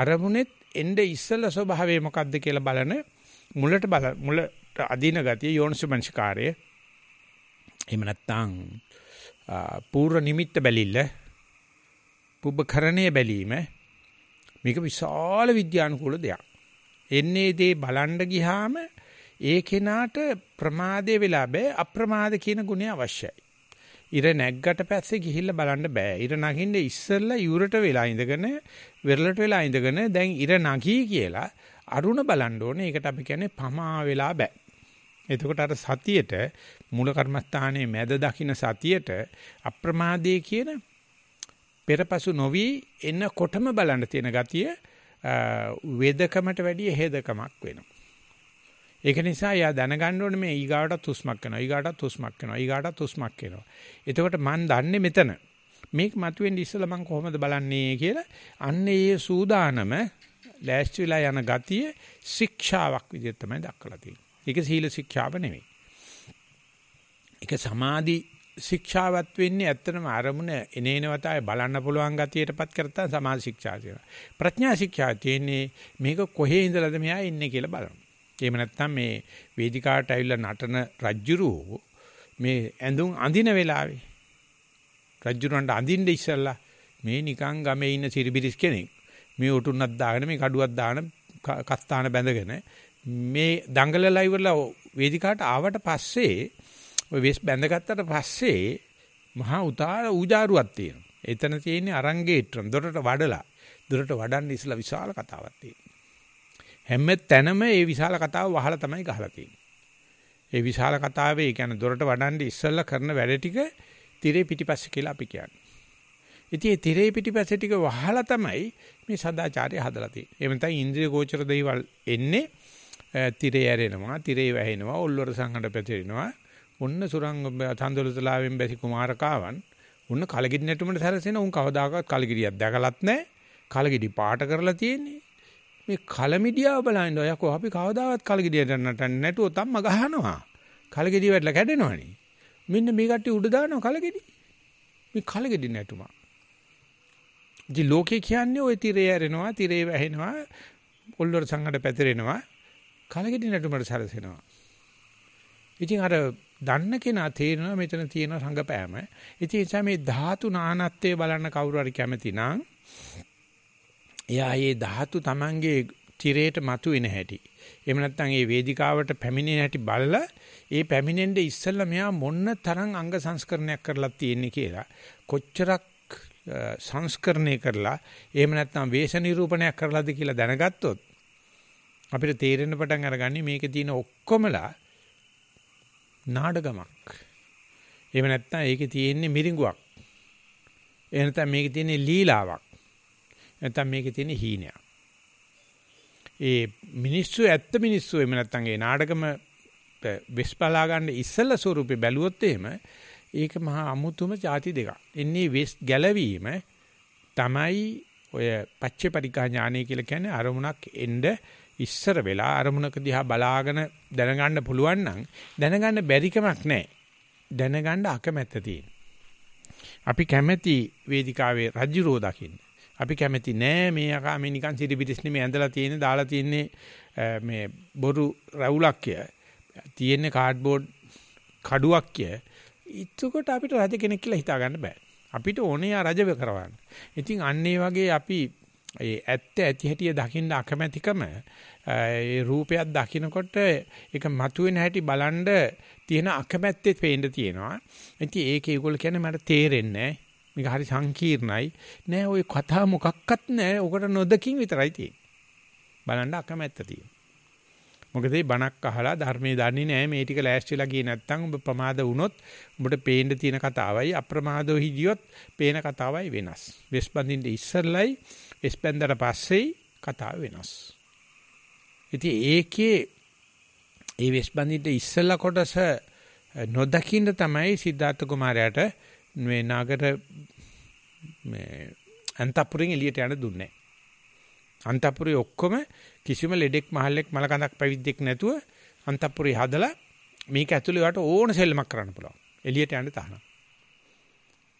අරමුණෙත් එnde ඉස්සල ස්වභාවය මොකද්ද කියලා බලන මුලට බල මුලට අදින ගතිය යෝනිසමංශකාරය. එහෙම නැත්නම් පූර්ව නිමිත්ත බැලිල්ල පුබ්බකරණයේ බැලීම මේක විශාල විද්‍යානුකූල දෙයක්. එන්නේ දේ බලන්න ගියාම ඒ කෙනාට ප්‍රමාදේ වෙලා බෑ අප්‍රමාද කියන ගුණය අවශ්‍යයි. ඉර නැග්ගට පස්සේ ගිහිල්ලා බලන්න බෑ. ඉර නගින්න ඉස්සෙල්ලා යුරට වෙලා ඉඳගෙන වෙරළට වෙලා ඉඳගෙන දැන් ඉර නගී කියලා අරුණ බලන්න ඕනේ. ඒකට අපි කියන්නේ පමා වෙලා බෑ. එතකොට අර සතියට මූල කර්මස්ථානයේ මැද දකින්න සතියට අප්‍රමාදයේ කියන පෙරපසු නොවි එනකොටම බලන්න තියෙන ගතිය වේදකමට වැඩිය හේදකමක් වෙනවා. ඒක නිසා යා දැනගන්න ඕනේ මේ ඊගාටත් හුස්මක් කරනවා ඊගාටත් හුස්මක් කරනවා ඊගාටත් හුස්මක් කරනවා. එතකොට මන් දන්නේ මෙතන මේක මතුවෙන්න ඉස්සෙල්ලා මං කොහොමද බලන්නේ කියලා අන්න ඒ සූදානම ලෑස්තිලා යන ගතිය ශික්ෂාවක් විදිහට තමයි දක්වලා තියෙන්නේ. ඒක සීල ශික්ෂාව නෙවෙයි. ඒක සමාධි ශික්ෂාවත් වෙන්නේ ඇත්තටම අරමුණ එනේන වතාවේ බලන්න පුළුවන් ගතියටපත් කරතා සමාධි ශික්ෂා කියනවා. ප්‍රඥා ශික්ෂා තියෙන්නේ මේක කොහේ ඉඳලාද මෙහා ඉන්නේ කියලා බලන්න. එහෙම නැත්නම් මේ වේදිකාවට ඇවිල්ලා නටන රජ්ජුරුවෝ මේ ඇඳුම් අඳින වෙලාවේ රජ්ජුරුවන්ට අඳින්න ඉස්සලා මේ නිකන් ගමේ ඉන්න සිරිබිරිස් කෙනෙක් මේ උටුන්නක් දාගෙන මේ කඩුවක් දාන කස්ථාන බැඳගෙන මේ දඟලලා ඉවරලා වේදිකාවට ආවට පස්සේ ඔය වෙස් බැඳගත්තට පස්සේ මහා උතාර ඌජාරුවක් තියෙනවා. එතන තියෙන්නේ අරංගේට්‍රම් දොරට වඩලා. දොරට වඩන්න ඉස්සලා විශාල කතාවක් තියෙනවා. හැම තැනම මේ විශාල කතාව වහලා තමයි ගහලා තියෙන්නේ. මේ විශාල කතාවේ කියන්නේ දොරට වඩන්න ඉස්සලා කරන වැඩ ටික තිරේ පිටිපස්සේ කියලා අපි කියන්නේ. ඉතින් මේ තිරේ පිටිපස්සේ ටික වහලා තමයි මේ සදාචාරය හදලා තියෙන්නේ. එහෙම නැත්නම් ඉන්ද්‍රිය ගෝචර දේවල් එන්නේ තිරේ ඇරෙනවා, තිරේ වැහෙනවා, ඔල්වර සංහඬ පැතිරෙනවා. ඔන්න සුරංග තන්දොලතලාවෙන් බැසි කුමාරකාවන් ඔන්න කලගිරි නැටුමට සැරසෙන උන් කවදාකවත් කලගිරියක් දැකලත් නැහැ. කලගිරි පාට කරලා තියෙන්නේ. මේ කලමිඩියාව බලන්න ඔයකෝ අපි කවදාවත් කලගිරියට නටන්නේ නැතුව තම්ම ගහනවා. කලගිරිය වැටලා කැඩෙනවනේ. මෙන්න මේ කට්ටිය උඩ දානවා කලගිරි. මේ කලගෙඩි නැටුම. ඉතින් ලෝකේ කියන්නේ ওই තිරේ ඇරෙනවා, තිරේ වැහෙනවා, ඔල්ලොර සංගඩ පැතිරෙනවා. කලගෙඩි නටුමට සැරසෙනවා. ඉතින් අර දන්න කෙනා තේරෙනවා මෙතන තියෙන රංගපෑම. ඉතින් ඒ නිසා මේ ධාතු නානත්වයේ බලන්න කවුරු හරි කැමති නම් එයා මේ ධාතු Tamange තිරේට මතුවෙන හැටි. එහෙම නැත්නම් මේ වේදිකාවට පැමිණෙන හැටි බලලා ඒ පැමිණෙන්න ඉස්සෙල්ලා මෙයා මොන්න තරම් අංග සංස්කරණයක් කරලා තියෙන්නේ කියලා. කොච්චරක් සංස්කරණය කරලා එහෙම නැත්නම් වේශ නිරූපණයක් කරලාද කියලා දැනගත්තොත් අපිට තේරෙන්න පටන් අරගන්නේ මේකේ තියෙන ඔක්කොමලා නාඩගමක්. එහෙම නැත්නම් ඒකේ තියෙන්නේ මිරිඟුවක්. එහෙම නැත්නම් මේකේ තියෙන්නේ ලීලාවක්. නැත්නම් මේකේ තියෙන්නේ හීනයක්. ඒ මිනිස්සු ඇත්ත මිනිස්සු එහෙම නැත්නම් ඒ නාඩගම වෙස්පලා ගන්න ඉස්සල ස්වරූපේ බැලුවොත් එහෙම ඒක මහා අමුතුම ಜಾති දෙකක්. එන්නේ වෙස් ගැලවීම තමයි ඔය පච්චේ පරිකා ඥානය කියලා කියන්නේ අරමුණක් එnde ඉස්සර වෙලා අරමුණක දිහා බලාගෙන දැනගන්න පුළුවන් නම් දැනගන්න බැරිකමක් නැහැ. දැනගන්න අකමැත්ත තියෙන. අපි කැමැති වේදිකාවේ රජ්ජුරෝ දකින්න. අපි කැමැති නෑ මේ අකා මේ නිකන් සිටි පිටිස් නෙමෙයි ඇඳලා තියෙන්නේ දාලා තියෙන්නේ මේ බොරු රවුලක්ය. තියෙන්නේ කාඩ්බෝඩ් කඩුවක්ය. ඉතකොට අපිට රජ කෙනෙක් කියලා හිතා ගන්න බෑ. අපිට ඕනේ ආ රජව කරවන්න. ඉතින් අන්න වගේ අපි ඒ ඇත්ත ඇති හැටි දකින්න අකමැතිකම ඒ රූපයක් දකිනකොට ඒක මතුවෙන හැටි බලන්න තියෙන අකමැත්තේ පේන්න තියෙනවා. ඉතින් ඒක ඒගොල්ලෝ කියන්නේ මට තේරෙන්නේ මේක හරි සංකීර්ණයි. නෑ ওই කතා මොකක්වත් නෑ. ඔකට නොදකින් විතරයි තියෙන්නේ. බලන්න අකමැත්ත තියෙනවා. මොකද මේ බණක් අහලා ධර්මයේ දන්නේ නැහැ මේ ටික ලෑස්තිලා ගියේ නැත්නම් ඔබ ප්‍රමාද වුණොත් ඔබට පේන්න තියෙන කතාවයි අප්‍රමාදව හිදියොත් පේන කතාවයි වෙනස්. වෙස්බඳින්න ඉස්සරලයි එස්පෙන්දර පස්සේ කතාව වෙනස්. ඉතින් ඒකේ ඒ වෙස්බන්දිට ඉස්සෙල්ලා කොටස නොදකින්න තමයි සිද්ධාර්ථ කුමාරයාට මේ නගර මේ අන්තපුරෙන් එළියට යන්න දුන්නේ. අන්තපුරේ ඔක්කොම කිසිම ලෙඩෙක් මහල්ලෙක් මලකඳක් පැවිද්දෙක් නැතුව අන්තපුරේ හදලා මේක ඇතුළේ වට ඕන සෙල්ලමක් කරන්න පුළුවන්. එළියට යන්න තහනම්.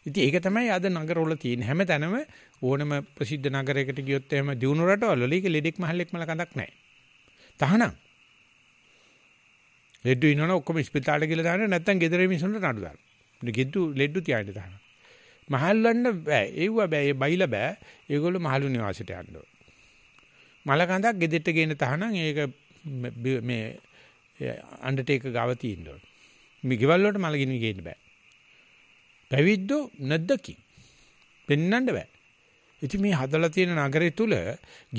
ඉතින් ඒක තමයි අද නගරවල තියෙන හැම තැනම ඕනම ප්‍රසිද්ධ නගරයකට ගියොත් එහෙම දියුණු රටවල ලීක ලෙඩෙක් මහල්ලෙක් මල කඳක් නැහැ. තහනම්. ලෙඩු ඉන්නවනේ ඔක්කොම ස්පිතාලෙට ගිහලා දාන්න නැත්නම් ගෙදර මිනිස්සුන්ට නඩු දාන්න. ගෙද්දු ලෙඩු තියාගෙන තහනම්. මහල්ලන්න බෑ. ඒව බෑ. ඒ බයිලා බෑ. ඒගොල්ලෝ මහලු නිවාසෙට යන්න ඕන. මල කඳක් ගෙදෙට්ට ගේන තහනම් ඒක මේ අන්ඩර්ටේකර් ගාව තියෙන්න ඕන. මේ ගෙවල් වලට මල ගිනි ගේන්න බෑ. පැවිද්දෝ නැද්දකි. පෙන්වන්න බෑ. ඉතින් මේ හදලා තියෙන නගරය තුල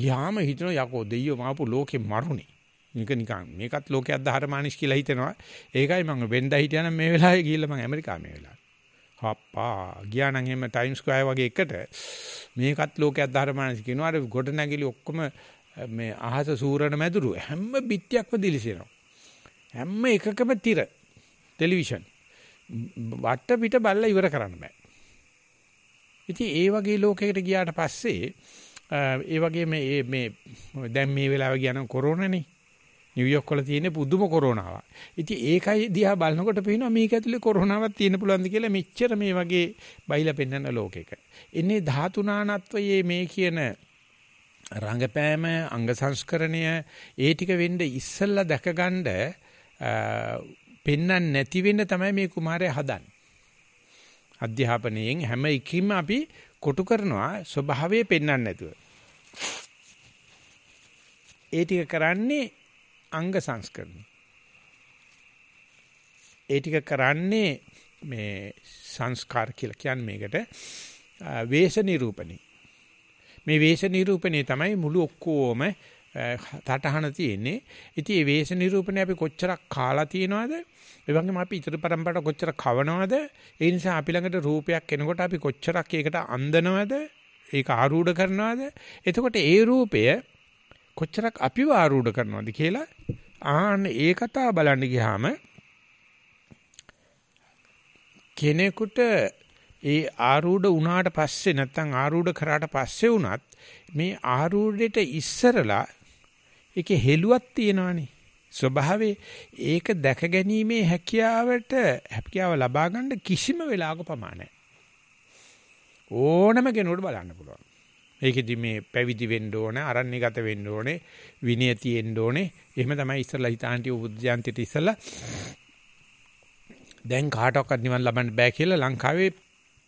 ගියාම හිතන යකෝ දෙයියෝ මාපු ලෝකේ මරුනේ. මේක නිකන් මේකත් ලෝකයක් දහරමානිස් කියලා හිතෙනවා. ඒකයි මම වෙන්දා හිටියා නම් මේ වෙලාවේ ගිහිල්ලා මම ඇමරිකාව මේ වෙලාවේ. අප්පා ගියා නම් එහෙම ටයිම් ස්කෝයර් වගේ එකට මේකත් ලෝකයක් දහරමානිස් කියනවා. අර ගොඩ නැගිලි ඔක්කොම මේ අහස සූරණ මැදුරු හැම පිටියක්ම දිලිසෙනවා. හැම එකකම තිර ටෙලිවිෂන් වට පිට බල්ලා ඉවර කරන්න බෑ. ඉතින් ඒ වගේ ලෝකයකට ගියාට පස්සේ ඒ වගේ මේ මේ දැන් මේ වෙලාව කියන කොරෝනානේ නිව්යෝක් වල තියෙන පුදුම කොරෝනාව. ඉතින් ඒකයි දිහා බලනකොට පේනවා මේක ඇතුලේ කොරෝනාවක් තියෙන පුළුවන්ද කියලා මෙච්චර මේ වගේ බයිලා පෙන්වන ලෝකෙක. ඉන්නේ ධාතුනානත්වයේ මේ කියන රංගපෑම අංග සංස්කරණය ඒ ටික වෙන්න ඉස්සෙල්ලා දැකගන්න පෙන්වන්න නැති වෙන්න තමයි මේ කුමාරය හදන්නේ. අධ්‍යාපනයෙන් හැම එකකින්ම අපි කොටු කරනවා ස්වභාවය පෙන්වන්න නැතුව. ඒ ටික කරන්නේ අංග සංස්කරණ. ඒ ටික කරන්නේ මේ සංස්කාර කියලා කියන්නේ මේකට වේශ නිරූපණේ. මේ වේශ නිරූපණේ තමයි මුළු ඔක්කොම තටහන තියෙන්නේ. ඉතින් මේ වේශ නිරූපණය අපි කොච්චරක් කාලා තියෙනවද? ඒ වගේම අපි ඉතර પરම්පරාවට කොච්චර කවනවද? ඒ නිසා අපි ළඟට රූපයක් එනකොට අපි කොච්චරක් ඒකට අන්දනවද? ඒක ආරූඪ කරනවද? එතකොට ඒ රූපය කොච්චරක් අපිව ආරූඪ කරනවද කියලා ආන්න ඒ කතාව බලන්න ගියාම කෙනෙකුට ඒ ආරූඪ වුණාට පස්සේ නැත්නම් ආරූඪ කරාට පස්සේ වුණත් මේ ආරූඪෙට ඉස්සරලා ඒකේ හෙළුවක් තියෙනවනේ. ස්වභාවයේ ඒක දැක ගැනීමේ හැකියාවට හැකියාව ලබා ගන්න කිසිම වෙලාවක ප්‍රමාණයක් ඕනම කෙනෙකුට බලන්න පුළුවන්. ඒකෙදි මේ පැවිදි වෙන්න ඕනේ, අරණ්‍ය ගත වෙන්න ඕනේ, විනය තියෙන්න ඕනේ. එහෙම තමයි ඉස්සලා හිතාන්ටි උපුද්ජාන්තිට ඉස්සලා දැන් කාටවත් නිවන් ලබන්න බෑ කියලා ලංකාවේ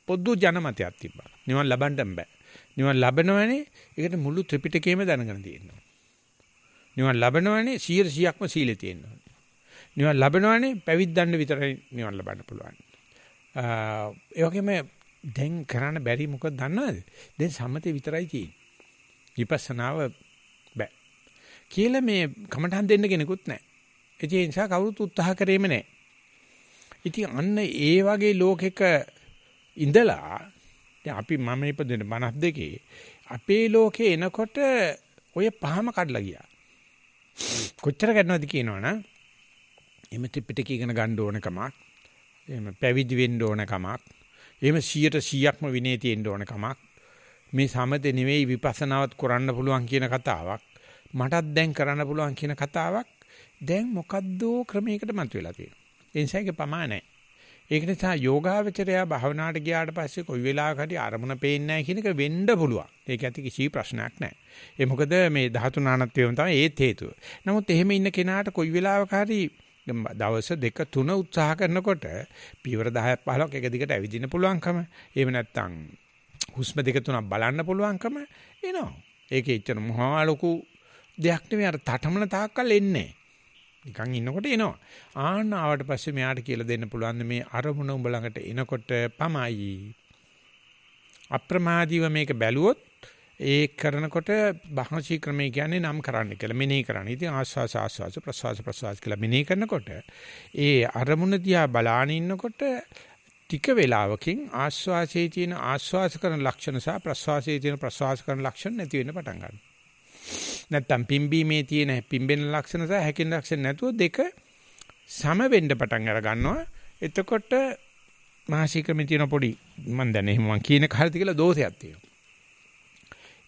පොදු ජනමතයක් තිබ්බා. නිවන් ලබන්න බෑ. නිවන් ලබනවනේ ඒකට මුළු ත්‍රිපිටකයම දැනගෙන තියෙනවා. නිවන් ලබනවනේ 100%ක්ම සීලේ තියෙන්න ඕනේ. නිවන් ලබනවනේ පැවිද්දන්න විතරයි නිවන් ලබන්න පුළුවන්. ඒ වගේම දැන් කරන්න බැරි මොකද දන්නවද? දැන් සමතේ විතරයි තියෙන්නේ. විපස්සනාව බෑ. කියලා මේ කමටහන් දෙන්න කෙනෙකුත් නැහැ. ඒ නිසා කවුරුත් උත්සාහ කරේම නැහැ. ඉතින් අන්න ඒ වගේ ලෝකෙක ඉඳලා දැන් අපි මම ඉපදෙන 52 අපේ ලෝකේ එනකොට ඔය පහම කඩලා ගියා. කොච්චර ගන්නවද කියනවනම් එහෙම ත්‍රිපිටකය ඉගෙන ගන්න ඕන කමක් එහෙම පැවිදි වෙන්න ඕන කමක් එහෙම 100%ක්ම විනේ තියෙන්න ඕන කමක් මේ සමතේ නෙවෙයි විපස්සනාවත් කරන්න පුළුවන් කියන කතාවක් මටත් දැන් කරන්න පුළුවන් කියන කතාවක් දැන් මොකද්දෝ ක්‍රමයකට මතුවලා තියෙනවා ඒ නිසා ඒක ප්‍රමාණයි ඒක නිසා යෝගාවචරයා භාවනාවට ගියාට පස්සේ කොයි වෙලාවක හරි අරමුණ පේන්නේ නැහැ කියන එක වෙන්න පුළුවන්. ඒක ඇති කිසි ප්‍රශ්නයක් නැහැ. ඒ මොකද මේ ධාතු නානත්වයම තමයි ඒත් හේතුව. නමුත් එහෙම ඉන්න කෙනාට කොයි වෙලාවක හරි දවස් දෙක තුන උත්සාහ කරනකොට පියවර 10ක් 15ක් එක දිගට ඇවිදින්න පුළුවන්කම එහෙම නැත්නම් හුස්ම දෙක තුනක් බලන්න පුළුවන්කම එනවා. ඒකේ ඉච්චන මහා ලොකු දෙයක් නෙවෙයි අර තටමන තාක්කල් එන්නේ. නිකන් ඉන්නකොට එනවා. ආන්න ආවට පස්සේ මෙයාට කියලා දෙන්න පුළුවන් මේ අරමුණ උඹ ළඟට එනකොට පමයි. අප්‍රමාදීව මේක බැලුවොත් ඒ කරනකොට බහනසී ක්‍රමය කියන්නේ නම් කරන්න කියලා මෙනෙහි කරන්න. ඉතින් ආස්වාස ආස්වාස ප්‍රසවාස ප්‍රසවාස කියලා මෙනෙහි කරනකොට ඒ අරමුණ දිහා බලාන ඉන්නකොට ටික වේලාවකින් ආස්වාසයේ තියෙන ආස්වාස කරන ලක්ෂණ සහ ප්‍රසවාසයේ තියෙන ප්‍රසවාස කරන ලක්ෂණ නැති වෙන්න පටන් ගන්නවා. නැත්තම් පිම්බීමේ තියෙන පිම්බෙන ලක්ෂණ සහ හැකෙන ලක්ෂණ නැතුව දෙක සම වෙන්න පටන් අර ගන්නවා. එතකොට මහශීක්‍රමේ තියෙන පොඩි මම දැන් එහෙම මම කියන කාරණේ කියලා දෝෂයක් තියෙනවා.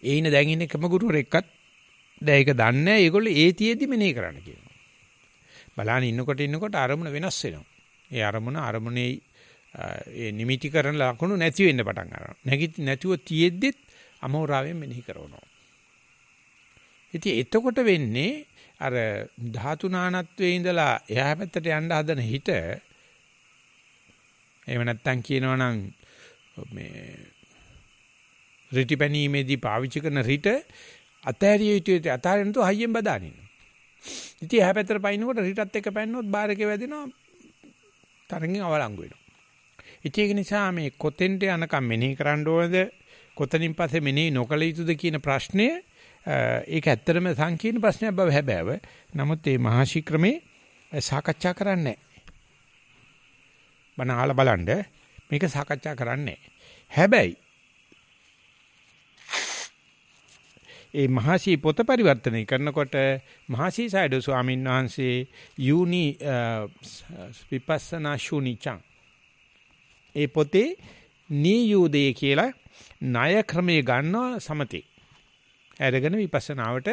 ඒ ඉන්න දැන් ඉන්නේ කම ගුරුවරෙක්වත් දැන් ඒක දන්නේ නැහැ. ඒගොල්ලෝ ඒ තියේදි මෙනේ කරන්න කියනවා. බලන්න ඉන්නකොට ඉන්නකොට අරමුණ වෙනස් වෙනවා. ඒ අරමුණ අරමුණේ ඒ නිමිති කරන ලකුණු නැති වෙන්න පටන් ගන්නවා. නැගිට නැතුව තියෙද්දිත් අමෝරාවෙන් මෙනෙහි කරනවා. ඉතින් එතකොට වෙන්නේ අර ධාතුනානත්වයේ ඉඳලා එහා පැත්තට යන්න හදන හිත එහෙම නැත්තම් කියනවනම් මේ රිටිපැනීමේදී පාවිච්චි කරන රිට අතෑරිය යුතුයි අතෑරෙන තු හයියෙන් බදානින්න. ඉතින් එහා පැත්තට පයින්නකොට රිටත් එක්ක පැන්නොත් බාර් එකේ වැදෙනවා තරංගෙන් අවලංගු වෙනවා. ඉතින් ඒක නිසා මේ කොතෙන්ට යනකම් මෙනෙහි කරන්න ඕනද කොතනින් පස්සේ මෙනෙහි නොකළ යුතුද කියන ප්‍රශ්නය ඒක ඇත්තටම සංකීර්ණ ප්‍රශ්නයක් බව හැබෑව. නමුත් මේ මහාශි ක්‍රමේ සාකච්ඡා කරන්නේ බණ අහලා බලන්න මේක සාකච්ඡා කරන්නේ හැබැයි ඒ මහසි පොත පරිවර්තනය කරනකොට මහසි සයිඩෝ ස්වාමීන් වහන්සේ යූනි විපස්සනා ශුනිචං ඒ පොතේ නියුදේ කියලා ණය ක්‍රමයේ ගන්නවා සමතේ අරගෙන විපස්සනාවට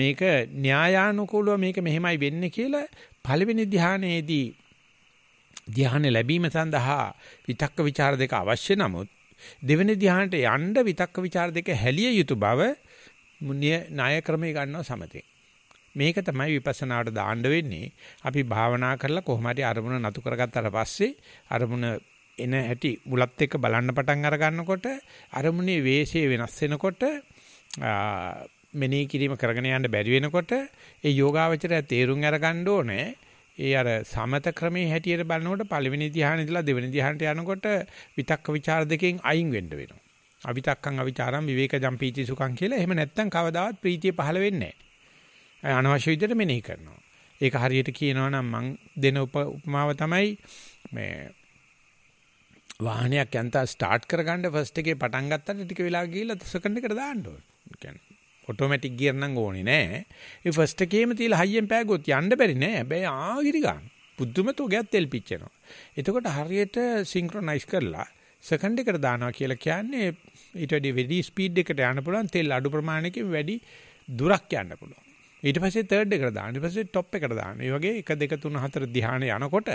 මේක න්‍යායානුකූලව මේක මෙහෙමයි වෙන්නේ කියලා පළවෙනි ධානයේදී ධානය ලැබීම සඳහා විතක්ක ਵਿਚාර දෙක අවශ්‍ය නමුත් දෙවෙනි ධානයට යන්න විතක්ක ਵਿਚාර දෙක හැලිය යුතු බව මුනිය ණය ක්‍රමයේ ගන්නවා සමතේ. මේක තමයි විපස්සනාවට දාන්න වෙන්නේ. අපි භාවනා කරලා කොහොම හරි අරමුණ නතු කරගත්තාට පස්සේ අරමුණ එන හැටි මුලත් එක්ක බලන්න පටන් අර ගන්නකොට අරමුණේ වේශය වෙනස් වෙනකොට මෙනෙහි කිරීම කරගෙන යන්න බැරි වෙනකොට ඒ යෝගාවචරය තේරුම් අරගන්න ඕනේ ඒ අර සමත ක්‍රමයේ හැටියට බලනකොට පළවෙනි ධ්‍යානෙ ඉඳලා දෙවෙනි ධ්‍යානට යනකොට විතක්ක ਵਿਚාර දෙකෙන් අයින් වෙන්න වෙනවා. අවිතක්කං අවිචාරං විවේකජම් පීති සුඛං කියලා. එහෙම නැත්නම් කවදාවත් ප්‍රීතිය පහළ වෙන්නේ නැහැ. අනවශ්‍ය විදිහට මෙනෙහි කරනවා. ඒක හරියට කියනවා නම් මං දෙන උපමාව තමයි මේ වාහනයක් යන්තා ස්ටාර්ට් කරගන්න ෆස්ට් එකේ පටන් ගත්තට ටික වෙලා ගිහිල්ලා සෙකන්ඩ් එකට දාන්න ඕනේ. කියන්නේ ඔටෝමැටික් ගියර් නම් ඕනේ නෑ. ඒ ෆස්ට් එකේම තියලා හයියෙන් පෑගුවොත් යන්න බැරි නෑ. හැබැයි ආගිරි ගන්න. බුද්ධම තෝගයක් තෙල් පිච්චෙනවා. එතකොට හරියට සින්ක්‍රොනයිස් කරලා සෙකන්ඩ් එකට දානවා කියලා කියන්නේ ඊට වැඩි වැඩි ස්පීඩ් එකට යන්න පුළුවන් තෙල් අඩු ප්‍රමාණයකින් වැඩි දුරක් යන්න පුළුවන්. ඊට පස්සේ තර්ඩ් එකට දාන්න. ඊට පස්සේ টොප් එකට දාන්න. ඒ වගේ 1 2 3 4 ධ්‍යාන යනකොට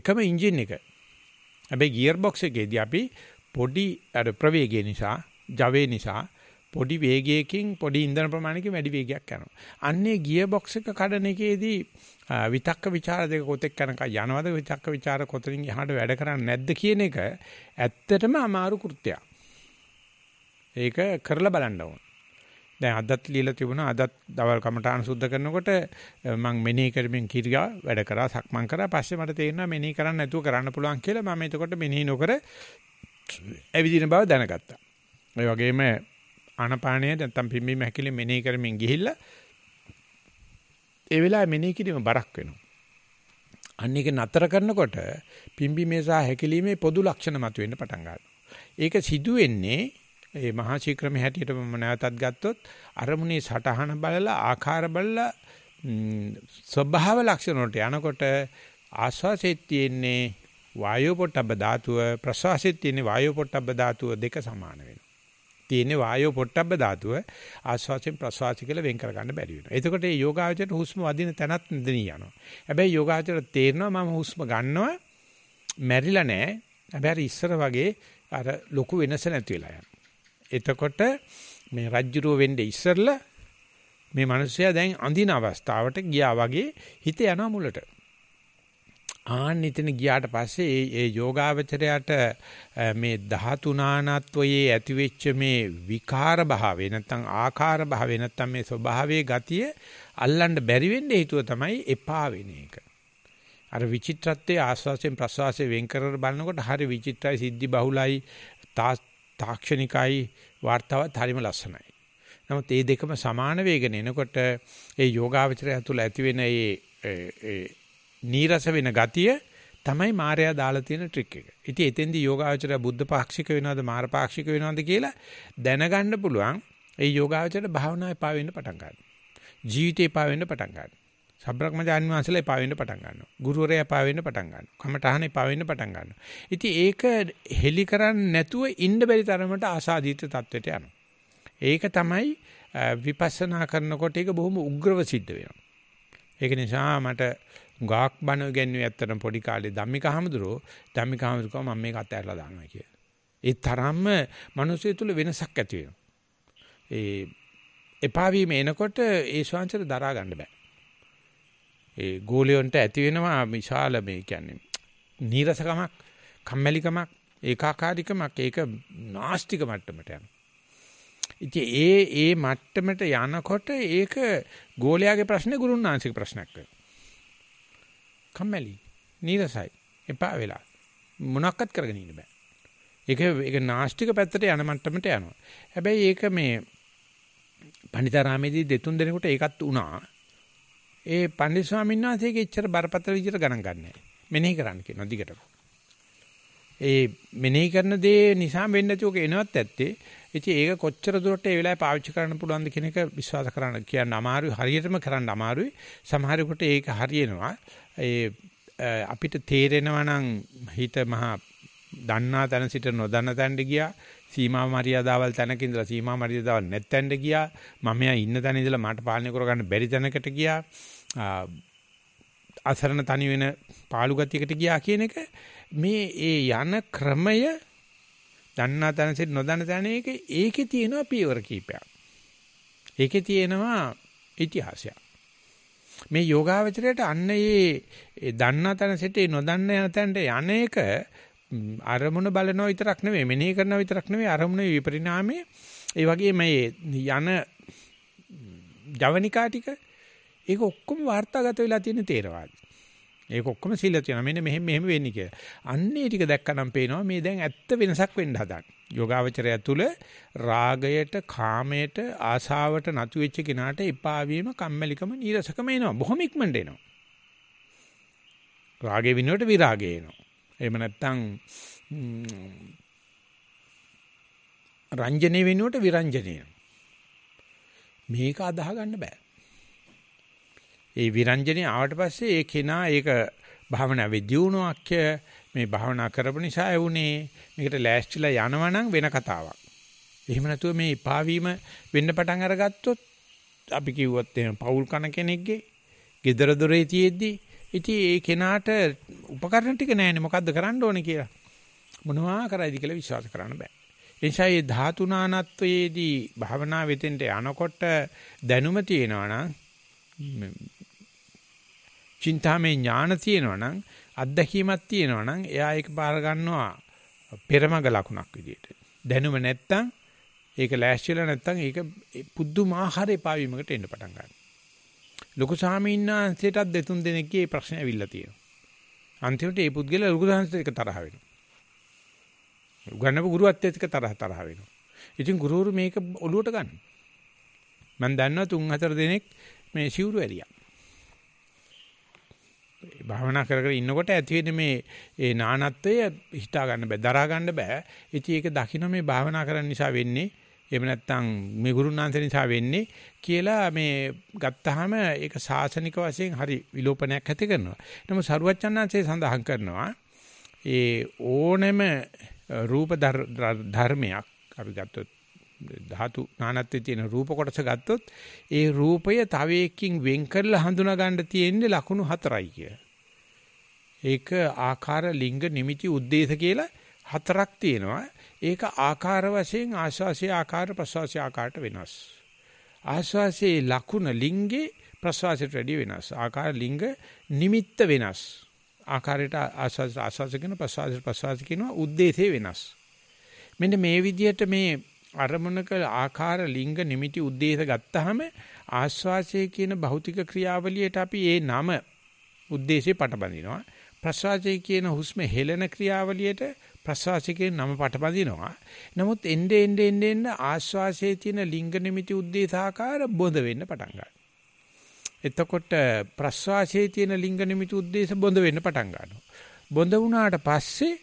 එකම එන්ජින් එක. හැබැයි ගියර් බොක්ස් එකේදී අපි පොඩි අර ප්‍රවේගය නිසා, ජවයේ නිසා පොඩි වේගයකින් පොඩි ඉන්ධන ප්‍රමාණයකින් වැඩි වේගයක් යනවා. අන්නේ ගියර් බොක්ස් එක කඩන එකේදී විතක්ක ਵਿਚාර දෙක කොතෙක් යනකම් යනවද විතක්ක ਵਿਚාර කොතනින් එහාට වැඩ කරන්නේ නැද්ද කියන එක ඇත්තටම අමාරු කෘත්‍යයක්. ඒක කරලා බලන්න ඕන. දැන් අදත් ලියලා තිබුණා අදත් දවල් කමටහන් සුද්ධ කරනකොට මම මෙනෙහි කරමින් කිරියා වැඩ කරා සක්මන් කරා පස්සේ මට තේරෙනවා මෙනෙහි කරන්න නැතුව කරන්න පුළුවන් කියලා මම එතකොට මෙනෙහි නොකර ඇවිදින බව දැනගත්තා. ඒ වගේම ආනපානය නැත්තම් පිම්බීම හැකිලි මෙනෙහි කරමින් ගිහිල්ලා ඒ වෙලාවේ මෙනෙහි කිරීම බරක් වෙනවා. අන්න ඒක නතර කරනකොට පිම්බීමේ සහ හැකිලිමේ පොදු ලක්ෂණ මතුවෙන්න පටන් ගන්නවා. ඒක සිදු වෙන්නේ මේ මහා ශීක්‍රමේ හැටියට මම නැවතත් ගත්තොත් අරමුණේ සටහන බලලා ආකාර බලලා ස්වභාව ලක්ෂණ වලට යනකොට ආස්වාසෙත් තියෙන්නේ වායෝ පොට්ටබ්බ ධාතුව ප්‍රසවාසෙත් තියෙන්නේ වායෝ පොට්ටබ්බ ධාතුව දෙක සමාන වෙනවා. තියෙන්නේ වායෝ පොට්ටබ්බ ධාතුව ආස්වාසයෙන් ප්‍රසවාසය කියලා වෙන් කරගන්න බැරි වෙනවා. එතකොට මේ යෝගාචරයට හුස්ම වදින තැනත් නිදණී යනවා. හැබැයි යෝගාචරයට තේරෙනවා මම හුස්ම ගන්නවා මැරිලා නැහැ. හැබැයි ඉස්සර වගේ අර ලොකු වෙනස නැති වෙලා එතකොට මේ රජ්ජුරුව වෙන්නේ ඉස්සරලා මේ මිනිස්සයා දැන් අඳින අවස්ථාවට ගියා වගේ හිත යනවා මුලට. ආන්න එතන ගියාට පස්සේ ඒ ඒ යෝගාවචරයට මේ ධාතුනානත්වයේ ඇතිවෙච්ච මේ විකාර භාවය නැත්නම් ආකාර භාවය නැත්නම් මේ ස්වභාවයේ ගතිය අල්ලන්න බැරි වෙන්නේ හේතුව තමයි එපා වෙන එක. අර විචිත්‍රත්වයේ ආස්වාසයෙන් ප්‍රසවාසයෙන් වෙන් කරලා බලනකොට හරි විචිත්‍රයි සිද්ධි බහුලයි තාක්ෂණිකයි වார்த்தාවත් හරිම ලස්සනයි. නමුත් මේ දෙකම සමාන වේගෙන එනකොට ඒ යෝගාවචරය තුළ ඇති වෙන ඒ නීරස වෙන ගතිය තමයි මායя දාලා තියෙන ට්‍රික් එක. ඉතින් එතෙන්දී යෝගාවචරය බුද්ධ පාක්ෂික වෙනවද මාර පාක්ෂික වෙනවද කියලා දැනගන්න පුළුවන්. ඒ යෝගාවචරය භාවනාවේ පාවෙන්න පටන් ගන්නවා. ජීවිතේ පාවෙන්න පටන් ගන්නවා. සබ්‍රක්‍මජාන් වහන්සේලා පාවෙන්න පටන් ගන්නවා. ගුරුවරයා පාවෙන්න පටන් ගන්නවා. කමඨහනේ පාවෙන්න පටන් ගන්නවා. ඉතින් ඒක හෙලි කරන්නේ නැතුව ඉන්න බැරි තරමට ආසාදීත තත්වයට යනවා. ඒක තමයි විපස්සනා කරනකොට ඒක බොහොම උග්‍රව සිද්ධ වෙනවා. ඒක නිසා මට ගාක් බණ ගැන්නුවේ ඇත්තටම පොඩි කාලේ ධම්මික හමුදුරෝ ධම්මික හමුදුරෝ මම මේක අතහැරලා දානවා කියලා. ඒ තරම්ම මිනිස්සු තුළ වෙනසක් ඇති වෙනවා. ඒ එපා වීම එනකොට ඒ ශාංශර දරා ගන්න බෑ. ඒ ගෝලියොන්ට ඇති වෙනවා විශාල මේ කියන්නේ නීරසකමක්, කම්මැලිකමක්, ඒකාකාරීකමක් ඒක නාස්තික මට්ටමට යනවා. ඉතින් ඒ ඒ මට්ටමට යනකොට ඒක ගෝලයාගේ ප්‍රශ්නේ ගුරුන් ආංශික ප්‍රශ්නයක් වෙනවා. කම්මැලි, නීරසයි, එපා වෙලා. මොනක්වත් කරගෙන ඉන්න බෑ. ඒක ඒක නාස්තික පැත්තට යන මට්ටමට යනවා. හැබැයි ඒක මේ පණිතාරාමේදී දෙතුන් දිනකට ඒකත් උනා. ඒ පණ්ඩිත ස්වාමීන් වහන්සේගේ ඉච්ඡර බරපතල විදිහට ගණන් ගන්නෑ. මෙනෙහි කරන්න කියනවා දිගටම. ඒ මෙනෙහි කරන දේ නිසා වෙන්නේ නැති ඔක එනවත් ඇත්තේ. ඉතින් ඒක කොච්චර දුරට ඒ වෙලාවේ පාවිච්චි කරන්න පුළුවන්ද කියන එක විශ්වාස කරන්න කියන්න අමාරුයි. හරියටම කරන්න අමාරුයි. සමහරෙකුට ඒක හරියනවා. ඒ අපිට තේරෙනවා නම් හිත මහා දන්නා තැන සිට නොදන්න තැනට ගියා සීමා මරියාදාවල් තැනක ඉඳලා සීමා මරියාදාවල් නැත්තැනට ගියා මම යා ඉන්න තැන ඉඳලා මට පාලනය කරගන්න බැරි තැනකට ගියා අසරණ තනි වෙන පාළු ගතියකට ගියා කියන එක මේ ඒ යන ක්‍රමය දන්නා තැන සිට නොදන්න තැන එක ඒකේ තියෙනවා පියවර කීපයක් ඒකේ තියෙනවා ඉතිහාසයක් මේ යෝගාවචරයට අන්න ඒ දන්නා තැන සිටේ නොදන්න යන තැනට යන්නේක අරමුණ බලනවා විතරක් නෙමෙයි මෙනෙහි කරනවා විතරක් නෙමෙයි අරමුණේ විපරිණාමයේ ඒ වගේ මේ යන ජවනිකා ටික ඒක ඔක්කොම වාර්තාගත වෙලා තියෙන තේරවාදී ඒක ඔක්කොම සීල තියෙනවා. මෙන්න මෙහෙම මෙහෙම වෙන්නේ කියලා. අන්නේ ටික දැක්කනම් පේනවා මේ දැන් ඇත්ත වෙනසක් වෙන්න හදන. යෝගාවචරය තුල රාගයට, කාමයට, ආසාවට නතු වෙච්ච කෙනාට එපා වීම, කම්මැලිකම, නීරසකම එනවා. බොහොම ඉක්මනට එනවා. රාගේ විනෝඩ විරාගය එනවා. එහෙම නැත්නම් රංජනේ වෙනුවට විරංජනේ මේක අදාහ ගන්න බෑ. ඒ විරංජනේ ආවට පස්සේ ඒ කෙනා ඒක භාවනා වෙදීුණාක්ය මේ භාවනා කරපු නිසා ඇවුනේ මේකට ලෑස්තිලා යනවනම් වෙන කතාවක්. එහෙම නැතුව මේ එපා වීම වෙන්න පටන් අරගත්තොත් අපි කිව්වොත් එහෙම පෞල් කන කෙනෙක්ගේ gedara dore තියෙද්දි ඉතින් ඒ කෙනාට උපකරණ ටික නැහැනේ මොකද්ද කරන්න ඕනේ කියලා. මොනවා කරයිද කියලා විශ්වාස කරන්න බෑ. එනිසා මේ ධාතුනානත්වයේදී භාවනා වෙතෙන්ට යනකොට දැනුම තියෙනවා නම් චින්තාමේ ඥාන තියෙනවා නම් අත්දැකීමක් තියෙනවා නම් එයා ඒක බාර ගන්නවා පෙරමග ලකුණක් විදියට. දැනුම නැත්තම් ඒක ලෑස්තිලා නැත්තම් ඒක පුදුමාකාර එපාවීමකට එන්න පටන් ගන්නවා. ලොකු සාමීන්නාංශයටත් දෙතුන් දෙනෙක්ගේ ප්‍රශ්න ඇවිල්ලා තියෙනවා. අන්තිමට ඒ පුද්ගලයා ලොකු සාංශයට එක තරහ වෙනවා. උගන්නපු ගුරුවත් එක්ක තරහ තරහ වෙනවා. ඉතින් ගුරුවරු මේක ඔලුවට ගන්න. මම දන්නවා තුන් හතර දෙනෙක් මේ සිවුරු ඇරියා. භාවනා කර කර ඉන්නකොට ඇති වෙන මේ ඒ නානත්වය හිතා ගන්න බෑ දරා ගන්න බෑ. ඉතින් ඒක දකින්න මේ භාවනා කරන නිසා වෙන්නේ එහෙම නැත්නම් මේ ගුරුනාන්සේ නිසා වෙන්නේ කියලා මේ ගත්තාම ඒක සාසනික වශයෙන් හරි විලෝපනයක් ඇති කරනවා. නමුත් සරුවච්චන්හන්සේ සඳහන් කරනවා ඒ ඕනෙම රූප ධර්මයක් අපි ගත්තොත් ධාතු නානත්වයේ තියෙන රූප කොටස ගත්තොත් ඒ රූපය තව එකකින් වෙන් කරලා හඳුනා ගන්න තියෙන්නේ ලකුණු හතරයි කිය. ඒක ආකාර ලිංග නිමිති උද්දේශ කියලා හතරක් තියෙනවා. ඒක ආකාර වශයෙන් ආස්වාසේ ආකාර ප්‍රස්වාසේ ආකාරට වෙනස්. ආස්වාසේ ලකුණ ලිංගේ ප්‍රස්වාසයට වැඩිය වෙනස්. ආකාර ලිංග නිමිත්ත වෙනස්. ආකාරයට ආස්වාස ආස්වාස කියන ප්‍රස්වාසයට ප්‍රස්වාස කියනවා උද්දේශේ වෙනස්. මෙන්න මේ විදිහට මේ අරමුණක ආකාර ලිංග නිමිති ಉದ್ದೇಶ ගත්තාම ආස්වාසය කියන භෞතික ක්‍රියාවලියට අපි ඒ නම ಉದ್ದೇಶේ පටබඳිනවා ප්‍රසවාසය කියන හුස්ම හෙළන ක්‍රියාවලියට ප්‍රසවාසයේ නම පටබඳිනවා නමුත් එnde end end end ආස්වාසයේ තියෙන ලිංග නිමිති ಉದ್ದೇಶාකාර බොඳ වෙන්න පටන් එතකොට ප්‍රසවාසයේ තියෙන ලිංග නිමිති ಉದ್ದೇಶ බොඳ වෙන්න පටන් ගන්නවා බොඳ වුණාට පස්සේ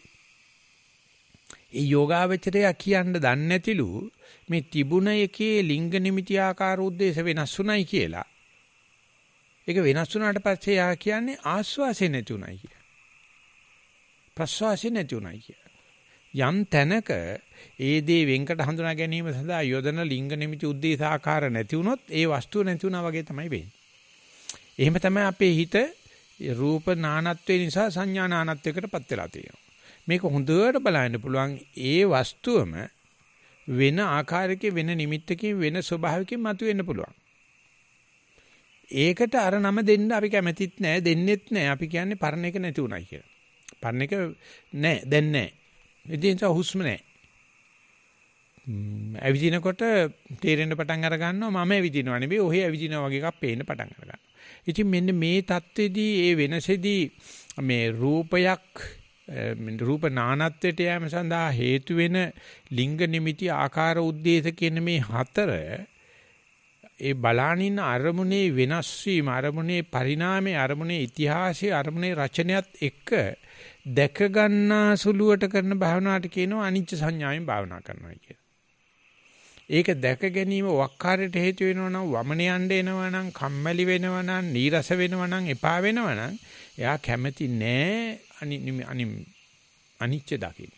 ඒ යෝගාවචරය කියන්න දන්නේ නැතිලු මේ තිබුණ එකේ ලිංග නිමිති ආකාර උද්දේශ වෙනස් වුණයි කියලා. ඒක වෙනස් වුණාට පස්සේ යා කියන්නේ ආස්වාසේ නැති උනායි කියලා. ප්‍රස්වාසේ නැති උනායි කියලා. යම් තැනක ඒ දේ වෙන්කට හඳුනා ගැනීම සඳහා යොදන ලිංග නිමිති උද්දේශ ආකාර නැති වුණොත් ඒ වස්තුව නැති වුණා වගේ තමයි වෙන්නේ. එහෙම තමයි අපේ හිත රූප නානත්වේ නිසා සංඥා නානත්වයකටපත් වෙලා තියෙනවා. මේක හොඳට බලන්න පුළුවන් ඒ වස්තුවම වෙන ආකාරයකින් වෙන නිමිත්තකින් වෙන ස්වභාවයකින් මතුවෙන්න පුළුවන්. ඒකට අර නම දෙන්න අපි කැමතිත් නෑ දෙන්නෙත් නෑ අපි කියන්නේ පරණ එක නැති උනායි කියලා. පරණ එක නෑ දැන් නෑ. ඉතින් හුස්ම නෑ. ඇවිදිනකොට තේරෙන්න පටන් අර ගන්නවා මම ඇවිදිනවා නෙවෙයි ඔහේ ඇවිදිනවා වගේ එකක් පේන්න පටන් අර ගන්නවා. ඉතින් මෙන්න මේ தත්ත්වෙදී ඒ වෙනසෙදී මේ රූපයක් රූප නානත්වයට යෑම සඳහා හේතු වෙන ලිංග නිමිති ආකාර උද්දේශ කියන මේ හතර ඒ බලානින් අරමුණේ වෙනස් වීම අරමුණේ පරිණාමයේ අරමුණේ ඉතිහාසයේ අරමුණේ රචනයත් එක්ක දැක ගන්නා සුළුවට කරන භාවනාවට කියනවා අනිච්ච සංඥාවෙන් භාවනා කරනවා කියලා. ඒක දැක ගැනීම වක්කාරයට හේතු වෙනවා නම් වමන යන්න එනවා නම් කම්මැලි වෙනවා නම් නීරස වෙනවා නම් එපා වෙනවා නම් එයා කැමති නෑ අනි අනිච්ච දකින්න.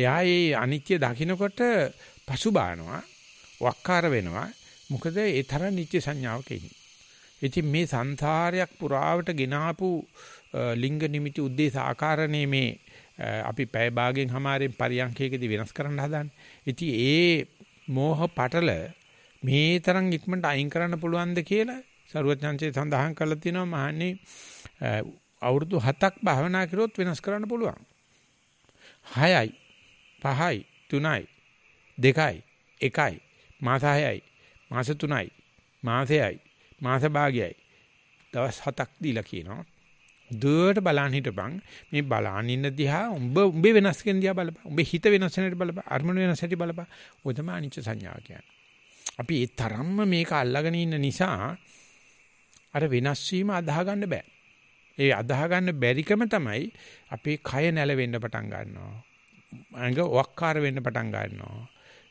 එයා ඒ අනිත්‍ය දකින්නකොට පසුබානවා, වක්කාර වෙනවා. මොකද ඒ තරම් නිත්‍ය සංඥාවක ඉන්නේ. ඉතින් මේ සංසාරයක් පුරාවට ගෙනාපු ලිංග නිමිති උද්දේශ ආකාරණේ මේ අපි පැය භාගෙන් හැමාරෙන් පරියන්කයකදී වෙනස් කරන්න හදන්නේ. ඉතින් ඒ මෝහ පටල මේ තරම් ඉක්මනට අයින් කරන්න පුළුවන්ද කියලා සරුවඥාන්සේ සඳහන් කරලා තියෙනවා මහන්නේ අවුරුදු 7ක් භාවනා කරොත් වෙනස් කරන්න පුළුවන්. 6යි 5යි 3යි 2යි 1යි මාස 6යි මාස 3යි මාසයයි මාස භාගයයි දවස් 7ක් දීලා කියනවා. දුවට බලන් හිටපන් මේ බලන් ඉන්න දිහා උඹ උඹේ වෙනස් වෙන දිහා බලපන් උඹේ හිත වෙනස් වෙන හැටි බලපන් අරමුණ වෙනස් හැටි බලපන් ඔය තමයි අනිච්ච සංඥාව කියන්නේ අපි ඒ තරම්ම මේක අල්ලගෙන ඉන්න නිසා අර වෙනස් වීම අදාහ ගන්න බෑ. ඒ අදාහ ගන්න බැරිකම තමයි අපේ කය නැලවෙන්න පටන් ගන්නවා. අඟ වක්කාර වෙන්න පටන් ගන්නවා.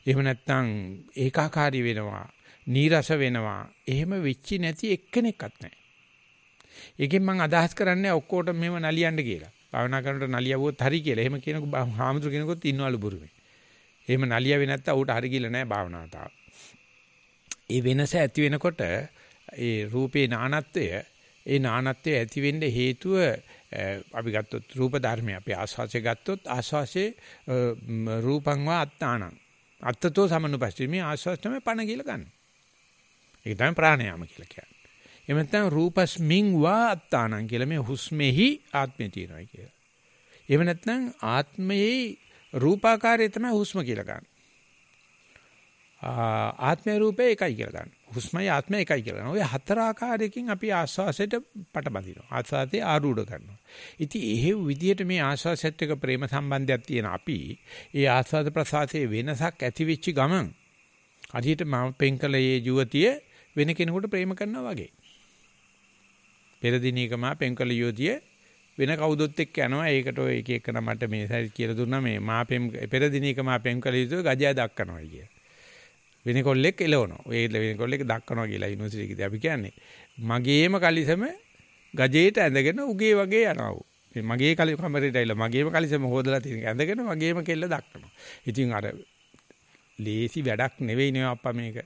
එහෙම නැත්නම් ඒකාකාරී වෙනවා. නීරස වෙනවා. එහෙම වෙච්චි නැති එක්කෙනෙක්වත් නැහැ. ඒකෙන් මම අදහස් කරන්නේ ඔක්කොට මෙහෙම නලියන්න කියලා. භාවනා කරනකොට නලියවුවොත් හරි කියලා. එහෙම කියනකො හාමුදුර කෙනෙකුත් ඉන්නවලු බුරුමේ. එහෙම නලියවේ නැත්තම් ඌට හරි කියලා නැහැ භාවනාව තාම. ඒ වෙනස ඇති වෙනකොට ඒ රූපේ නානත්වය ඒ නානත්වය ඇති වෙන්න හේතුව අපි ගත්තොත් රූප ධර්මය අපි ආස්වාසය ගත්තොත් ආස්වාසයේ රූපං වා අත්තානං අත්තතෝ සමනුපස්ති මේ ආස්වාස තමයි පණ කියලා ගන්න. ඒක තමයි ප්‍රාණයාම කියලා කියන්නේ. එහෙම නැත්නම් රූපස්මින් වා අත්තානං කියලා මේ හුස්මෙහි ආත්මය තියෙනවා කියලා. එහෙම නැත්නම් ආත්මයේ රූපාකාරය තමයි හුස්ම කියලා ගන්න. ආත්මය රූපය එකයි කියලා ගන්න. හුස්මයි ආත්මය එකයි කියලා ගන්න. ඔය හතර ආකාරයකින් අපි ආස්වාසයට පටබඳිනවා. ආස්වාදේ ආරූඪ කරනවා. ඉතින් එහෙව් විදියට මේ ආස්වාසයත් එක්ක ප්‍රේම සම්බන්ධයක් තියෙන අපි ඒ ආස්වාද ප්‍රසආසයේ වෙනසක් ඇති වෙච්ච ගමන් අදිට මම පෙන්කලයේ ජීවිතයේ වෙන කෙනෙකුට ප්‍රේම කරනවා වගේ. පෙර දිනේකම පෙන්කල යෝධිය වෙන කවුදොත් එක්ක යනවා ඒකට ඔය එක එක නමට මේ සරි කියලා දුන්නා මේ මා පෙම් පෙර දිනේක මා පෙම් කළ යුතු ගජය දක්කනවා කිය. වෙනකොල්ලෙක් එලවනවා. ඒ වෙනකොල්ලෙක් දක්කනවා කියලා යුනිවර්සිටි එකේදී අපි කියන්නේ. මගේම කලිසම ගජේට ඇඳගෙන උගේ වගේ යනවා. මේ මගේ කලි කමරේට ඇවිල්ලා මගේම කලිසම හොදලා තියෙන ඇඳගෙන මගේම කෙල්ල දක්කනවා. ඉතින් අර ලේසි වැඩක් නෙවෙයි නේ අප්පා මේක.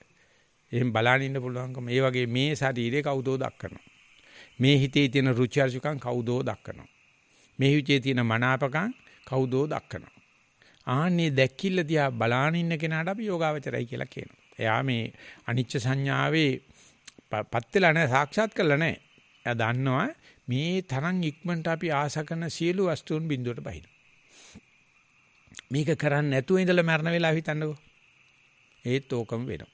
එහෙන් බලන්න ඉන්න පුළුවන්කම. මේ වගේ මේ ශරීරේ කවුදෝ දක්කනවා. මේ හිතේ තියෙන රුචි අරුචිකම් කවුදෝ දක්කනවා. මේ හිතේ තියෙන මනාපකම් කවුදෝ දක්කනවා. ආන්නේ දැක්කිල්ල දිහා බලාන ඉන්න කෙනාට අපි යෝගාවචරයි කියලා කියනවා. එයා මේ අනිච්ච සංඥාවේ පත් වෙලා නැහැ සාක්ෂාත් කරලා නැහැ. එයා දන්නවා මේ තරම් ඉක්මනට අපි ආස කරන සියලු වස්තුන් බිඳුවට බහිනවා. මේක කරන්නේ නැතුව ඉඳලා මරණ වෙලාව හිතන්නකෝ. ඒත් ඕකම වෙනවා.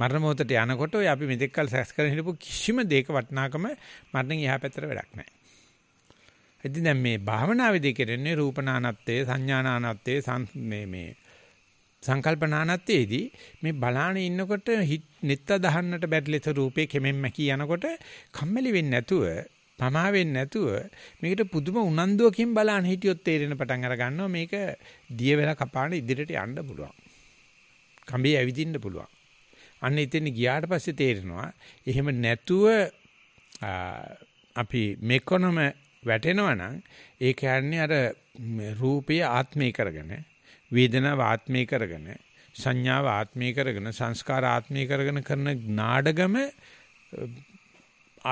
මරණ මොහොතට යනකොට ඔය අපි මෙතෙක් කල සැස් කරගෙන හිටපු කිසිම දෙයක වටිනාකම මරණින් එහා පැත්තට වැඩක් නැහැ. ඉතින් දැන් මේ භාවනාවේදී කරන්නේ රූපනානත්තේ සංඥානානත්තේ මේ මේ සංකල්පනානත්තේදී මේ බලාන ඉන්නකොට නිත්ත දහන්නට බැරිලෙස රූපේ කෙමෙන් මැකී යනකොට කම්මැලි වෙන්නේ නැතුව පමා වෙන්නේ නැතුව මේකට පුදුම උනන්දුවකින් බලාන හිටියොත් තේරෙන පටන් අර ගන්නවා මේක දිය වෙලා කපාන ඉදිරියට යන්න පුළුවන්. කඹේ ඇවිදින්න පුළුවන්. අන්න ඉතින් ගියාට පස්සේ තේරෙනවා එහෙම නැතුව අපි මෙකොනම වැටෙනවා නම් ඒ කියන්නේ අර රූපය ආත්මය කරගෙන වේදනාව ආත්මය කරගෙන සංඥාව ආත්මය කරගෙන සංස්කාර ආත්මය කරගෙන කරන නාඩගම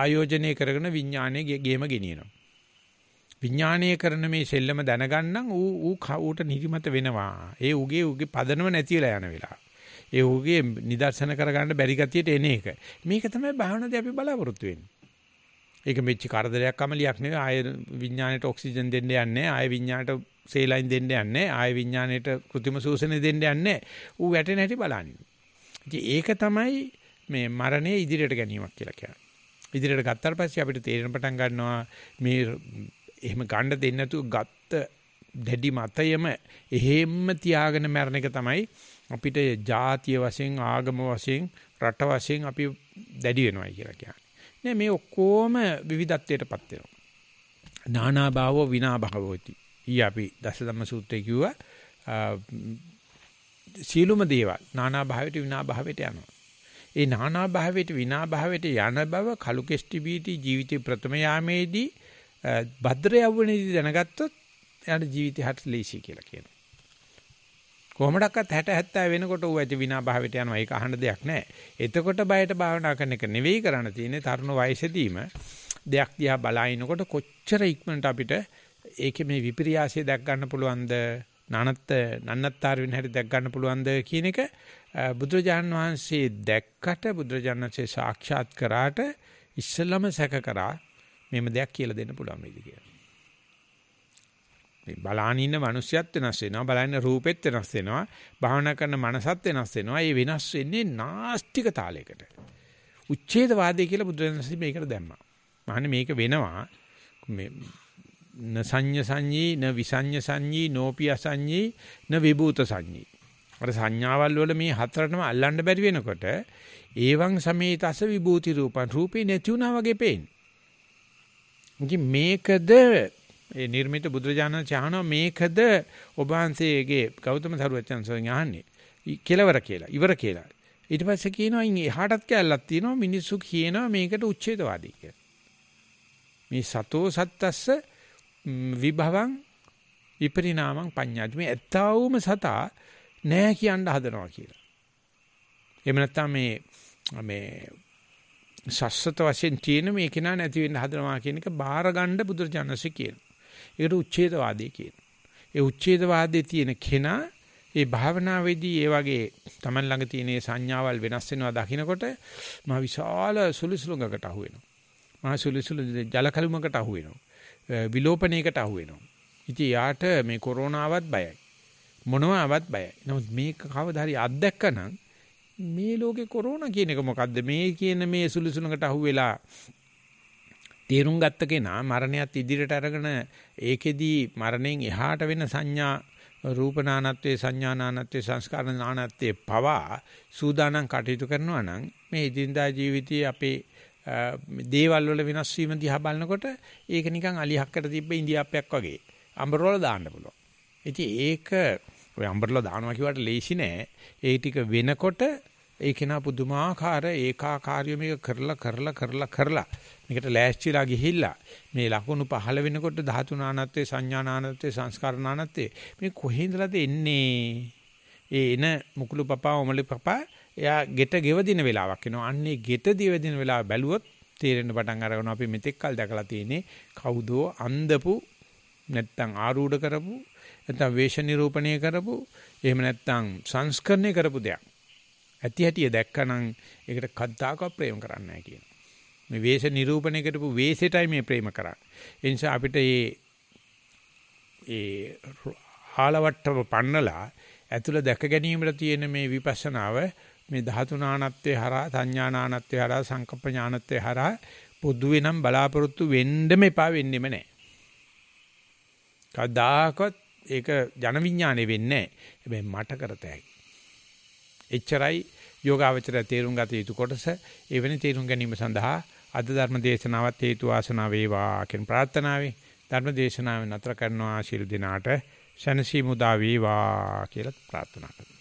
ආයෝජනය කරගෙන විඥානයේ ගේම ගෙනියනවා විඥානීය කරන මේ සෙල්ලම දැනගන්නම් ඌ ඌ ඌට නිදිමත වෙනවා. ඒ ඌගේ ඌගේ පදනම නැති වෙලා යන වෙලාව. ඒ ඌගේ නිදර්ශන කරගන්න බැරි ගතියට එන එක. මේක තමයි භාවනාවේදී අපි බලාපොරොත්තු වෙන්නේ. ඒක මෙච්ච කරදරයක් අමලියක් නෙවෙයි. ආය විඥාණයට ඔක්සිජන් දෙන්න යන්නේ. ආය විඥාණයට සේලයින් දෙන්න යන්නේ. ආය විඥාණයට કૃතිම සූසනේ දෙන්න යන්නේ. ඌ වැටෙන හැටි බලන්නේ. ඒක තමයි මේ මරණය ඉදිරියට ගැනීමක් කියලා කියන්නේ. ඉදිරියට ගත්තාට පස්සේ අපිට තේරෙන පටන් ගන්නවා මේ එහෙම ගන්න දෙන්නේ නැතුව ගත්ත දැඩි මතයම එහෙම්ම තියාගෙන මැරණ එක තමයි අපිට ජාතිය වශයෙන් ආගම වශයෙන් රට වශයෙන් අපි දැඩි වෙනවා කියලා කියන්නේ. නේ මේ ඔක්කොම විවිධත්වයටපත් වෙනවා. නානා භාවෝ විනා භවෝති. ඊ අපි දසදම්ම සූත්‍රයේ කිව්වා සීලුම දේවල් නානා භාවයට විනා භාවයට යනවා. ඒ නානා භාවයට විනා භාවයට යන බව කලු කෙස්ටි බීටි ජීවිතේ ප්‍රථම යාමේදී භද්‍ර යවුණේදී දැනගත්තොත් එයාට ජීවිතය හට ලේසි කියලා කියනවා. කොහොමඩක්වත් 60 70 වෙනකොට ඌ ඇති විනා භාවයට යනවා. ඒක අහන්න දෙයක් නැහැ. එතකොට බයට භාවනා කරන එක නෙවෙයි කරන්න තියෙන්නේ තරුණ වයසේදීම දෙයක් දිහා බලනකොට කොච්චර ඉක්මනට අපිට ඒකේ මේ විපර්යාසය දැක් ගන්න පුළුවන්ද? නනත්ත නන්නත්තර වෙන හැටි දැක් ගන්න පුළුවන්ද කියන එක බුදුරජාන් වහන්සේ දැක්කට බුදුරජාන් වහන්සේ සාක්ෂාත් කරාට ඉස්සෙල්ලම සැක කරා මෙහෙම දෙයක් කියලා දෙන්න පුළුවන් වෙයිද කියලා. මේ බලාන ඉන්න මිනිස්සුත් වෙනස් වෙනවා බලන්න රූපෙත් වෙනස් වෙනවා භාවනා කරන මනසත් වෙනස් වෙනවා ඒ වෙනස් වෙන්නේ නාස්තික තාලයකට උච්ඡේදවාදී කියලා බුදුරජාණන්සේ මේකට දැම්මා මහන්නේ මේක වෙනවා මේ න සංඤ සංඤී න විසඤ්ඤ සංඤී නෝපි අසඤ්ඤී න විභූත සංඤී අර සංඥාවල් වල මේ හතරටම අල්ලන්න බැරි වෙනකොට ඒවං සමේතස විභූති රූපං රූපේ නැති වුණා වගේ පේන්නේ මේකද ඒ නිර්මිත බුදුරජාණන් චහන මේකද ඔබ වහන්සේගේ ගෞතම සරුවචන්සෝන් අහන්නේ. කෙලවර කියලා, ඉවර කියලා. ඊට පස්සේ කියනවා ඉන් එහාටත් කැලලක් තියෙනවා මිනිස්සු කියනවා මේකට උච්ඡේදවාදී කියලා. මේ සතෝ සත්තස්ස විභවං විපරිණාමං පඤ්ඤාජ් මේ ඇත්තවම සතා නෑ කියන්න හදනවා කියලා. එහෙම නැත්නම් මේ මේ සස්සත වශයෙන් තියෙන මේ කෙනා නැති වෙන්න හදනවා කියන එක බාර ගන්න බුදුරජාණන්සේ කියනවා. ඒකට උච්ඡේදවාදී කියනවා. ඒ උච්ඡේදවාදයේ තියෙන කෙනා ඒ භාවනාවේදී ඒ වගේ Taman ළඟ තියෙන සංඥාවල් වෙනස් වෙනවා දකින්නකොට මහ විශාල සුළුසුළුඟකට අහු වෙනවා. මහ සුළුසුළු ජල කළුමකට අහු වෙනවා. විලෝපණයකට අහු වෙනවා. ඉතින් යාට මේ කොරෝනාවත් බයයි. මොනවාවත් බයයි. නමුත් මේක කවදා හරි අත්දැකනනම් මේ ලෝකේ කොරෝනා කියන එක මොකද්ද? මේ කියන මේ සුළුසුළුඟකට අහු වෙලා තේරුම් ගත්ත කෙනා මරණයත් ඉදිරියට අරගෙන ඒකෙදී මරණයෙන් එහාට වෙන සංඥා රූපනානත්වයේ සංඥානානත්වයේ සංස්කාරනානත්වයේ පවා සූදානම් කටයුතු කරනවා නම් මේ ඉදින්දා ජීවිතයේ අපේ දේවල් වල වෙනස් වීම දිහා බලනකොට ඒක නිකන් අලිහක්කට තිබ්බ ඉන්දියාප්පයක් වගේ අඹරවල දාන්න පුළුවන්. ඉතින් ඒක ඔය අඹරලා දානවා කියවට ලේසි නෑ. ඒ ටික වෙනකොට ඒ කෙනා පුදුමාකාර ඒකාකාරිය මේක කරලා කරලා කරලා කරලා මේකට ලෑස්තිලා ගිහිල්ලා මේ ලකුණු පහළ වෙනකොට ධාතු නානත්වේ සංඥා නානත්වේ සංස්කාර නානත්වේ මේ කොහේඳලාද එන්නේ ඒ එන මුකුළු පපා ඔමලි පපා එයා ගෙට ගෙවදින වෙලාවක් එනවා අන්නේ ගෙට දිවදින වෙලාව බැලුවොත් තේරෙන්න පටන් අරගනවා අපි මෙතෙක් කල් දැකලා තියෙන්නේ කවුදෝ අන්දපු නැත්තම් ආරූඪ කරපු නැත්තම් වේශ නිරූපණය කරපු එහෙම නැත්තම් සංස්කරණය කරපු දෙයක් ඇති හැටිය දැක්කනම් ඒකට කද්දාකව ප්‍රේම කරන්නේ නැහැ කියන. මේ වේශ නිරූපණය කරපු වේශයටයි මේ ප්‍රේම කරන්නේ. ඒ නිසා අපිට මේ ඒ හාලවට්ටම පන්නලා ඇතුළ දැක ගැනීමට තියෙන මේ විපස්සනාව මේ ධාතුනානත්වේ හරහා සංඥානානත්වේ හරහා සංකප්ප ඥානත්වේ හරහා පොදුවේ නම් බලාපොරොත්තු වෙන්නම එපා වෙන්නෙම නැහැ. කවදාකවත් ඒක ජන විඥානේ වෙන්නේ නැහැ. හැබැයි මට කරතයි. එච්චරයි යෝගාවචරය තේරුම් ගත යුතු කොටස. එවැනි තේරුම් ගැනීම සඳහා අද ධර්ම දේශනාවත් හේතු වාසනා වේවා කියන ප්‍රාර්ථනාවයි. ධර්ම දේශනාව නතර කරනවා ශිරු දිනාට ශනසි මුදා වේවා කියලා ප්‍රාර්ථනා කරනවා.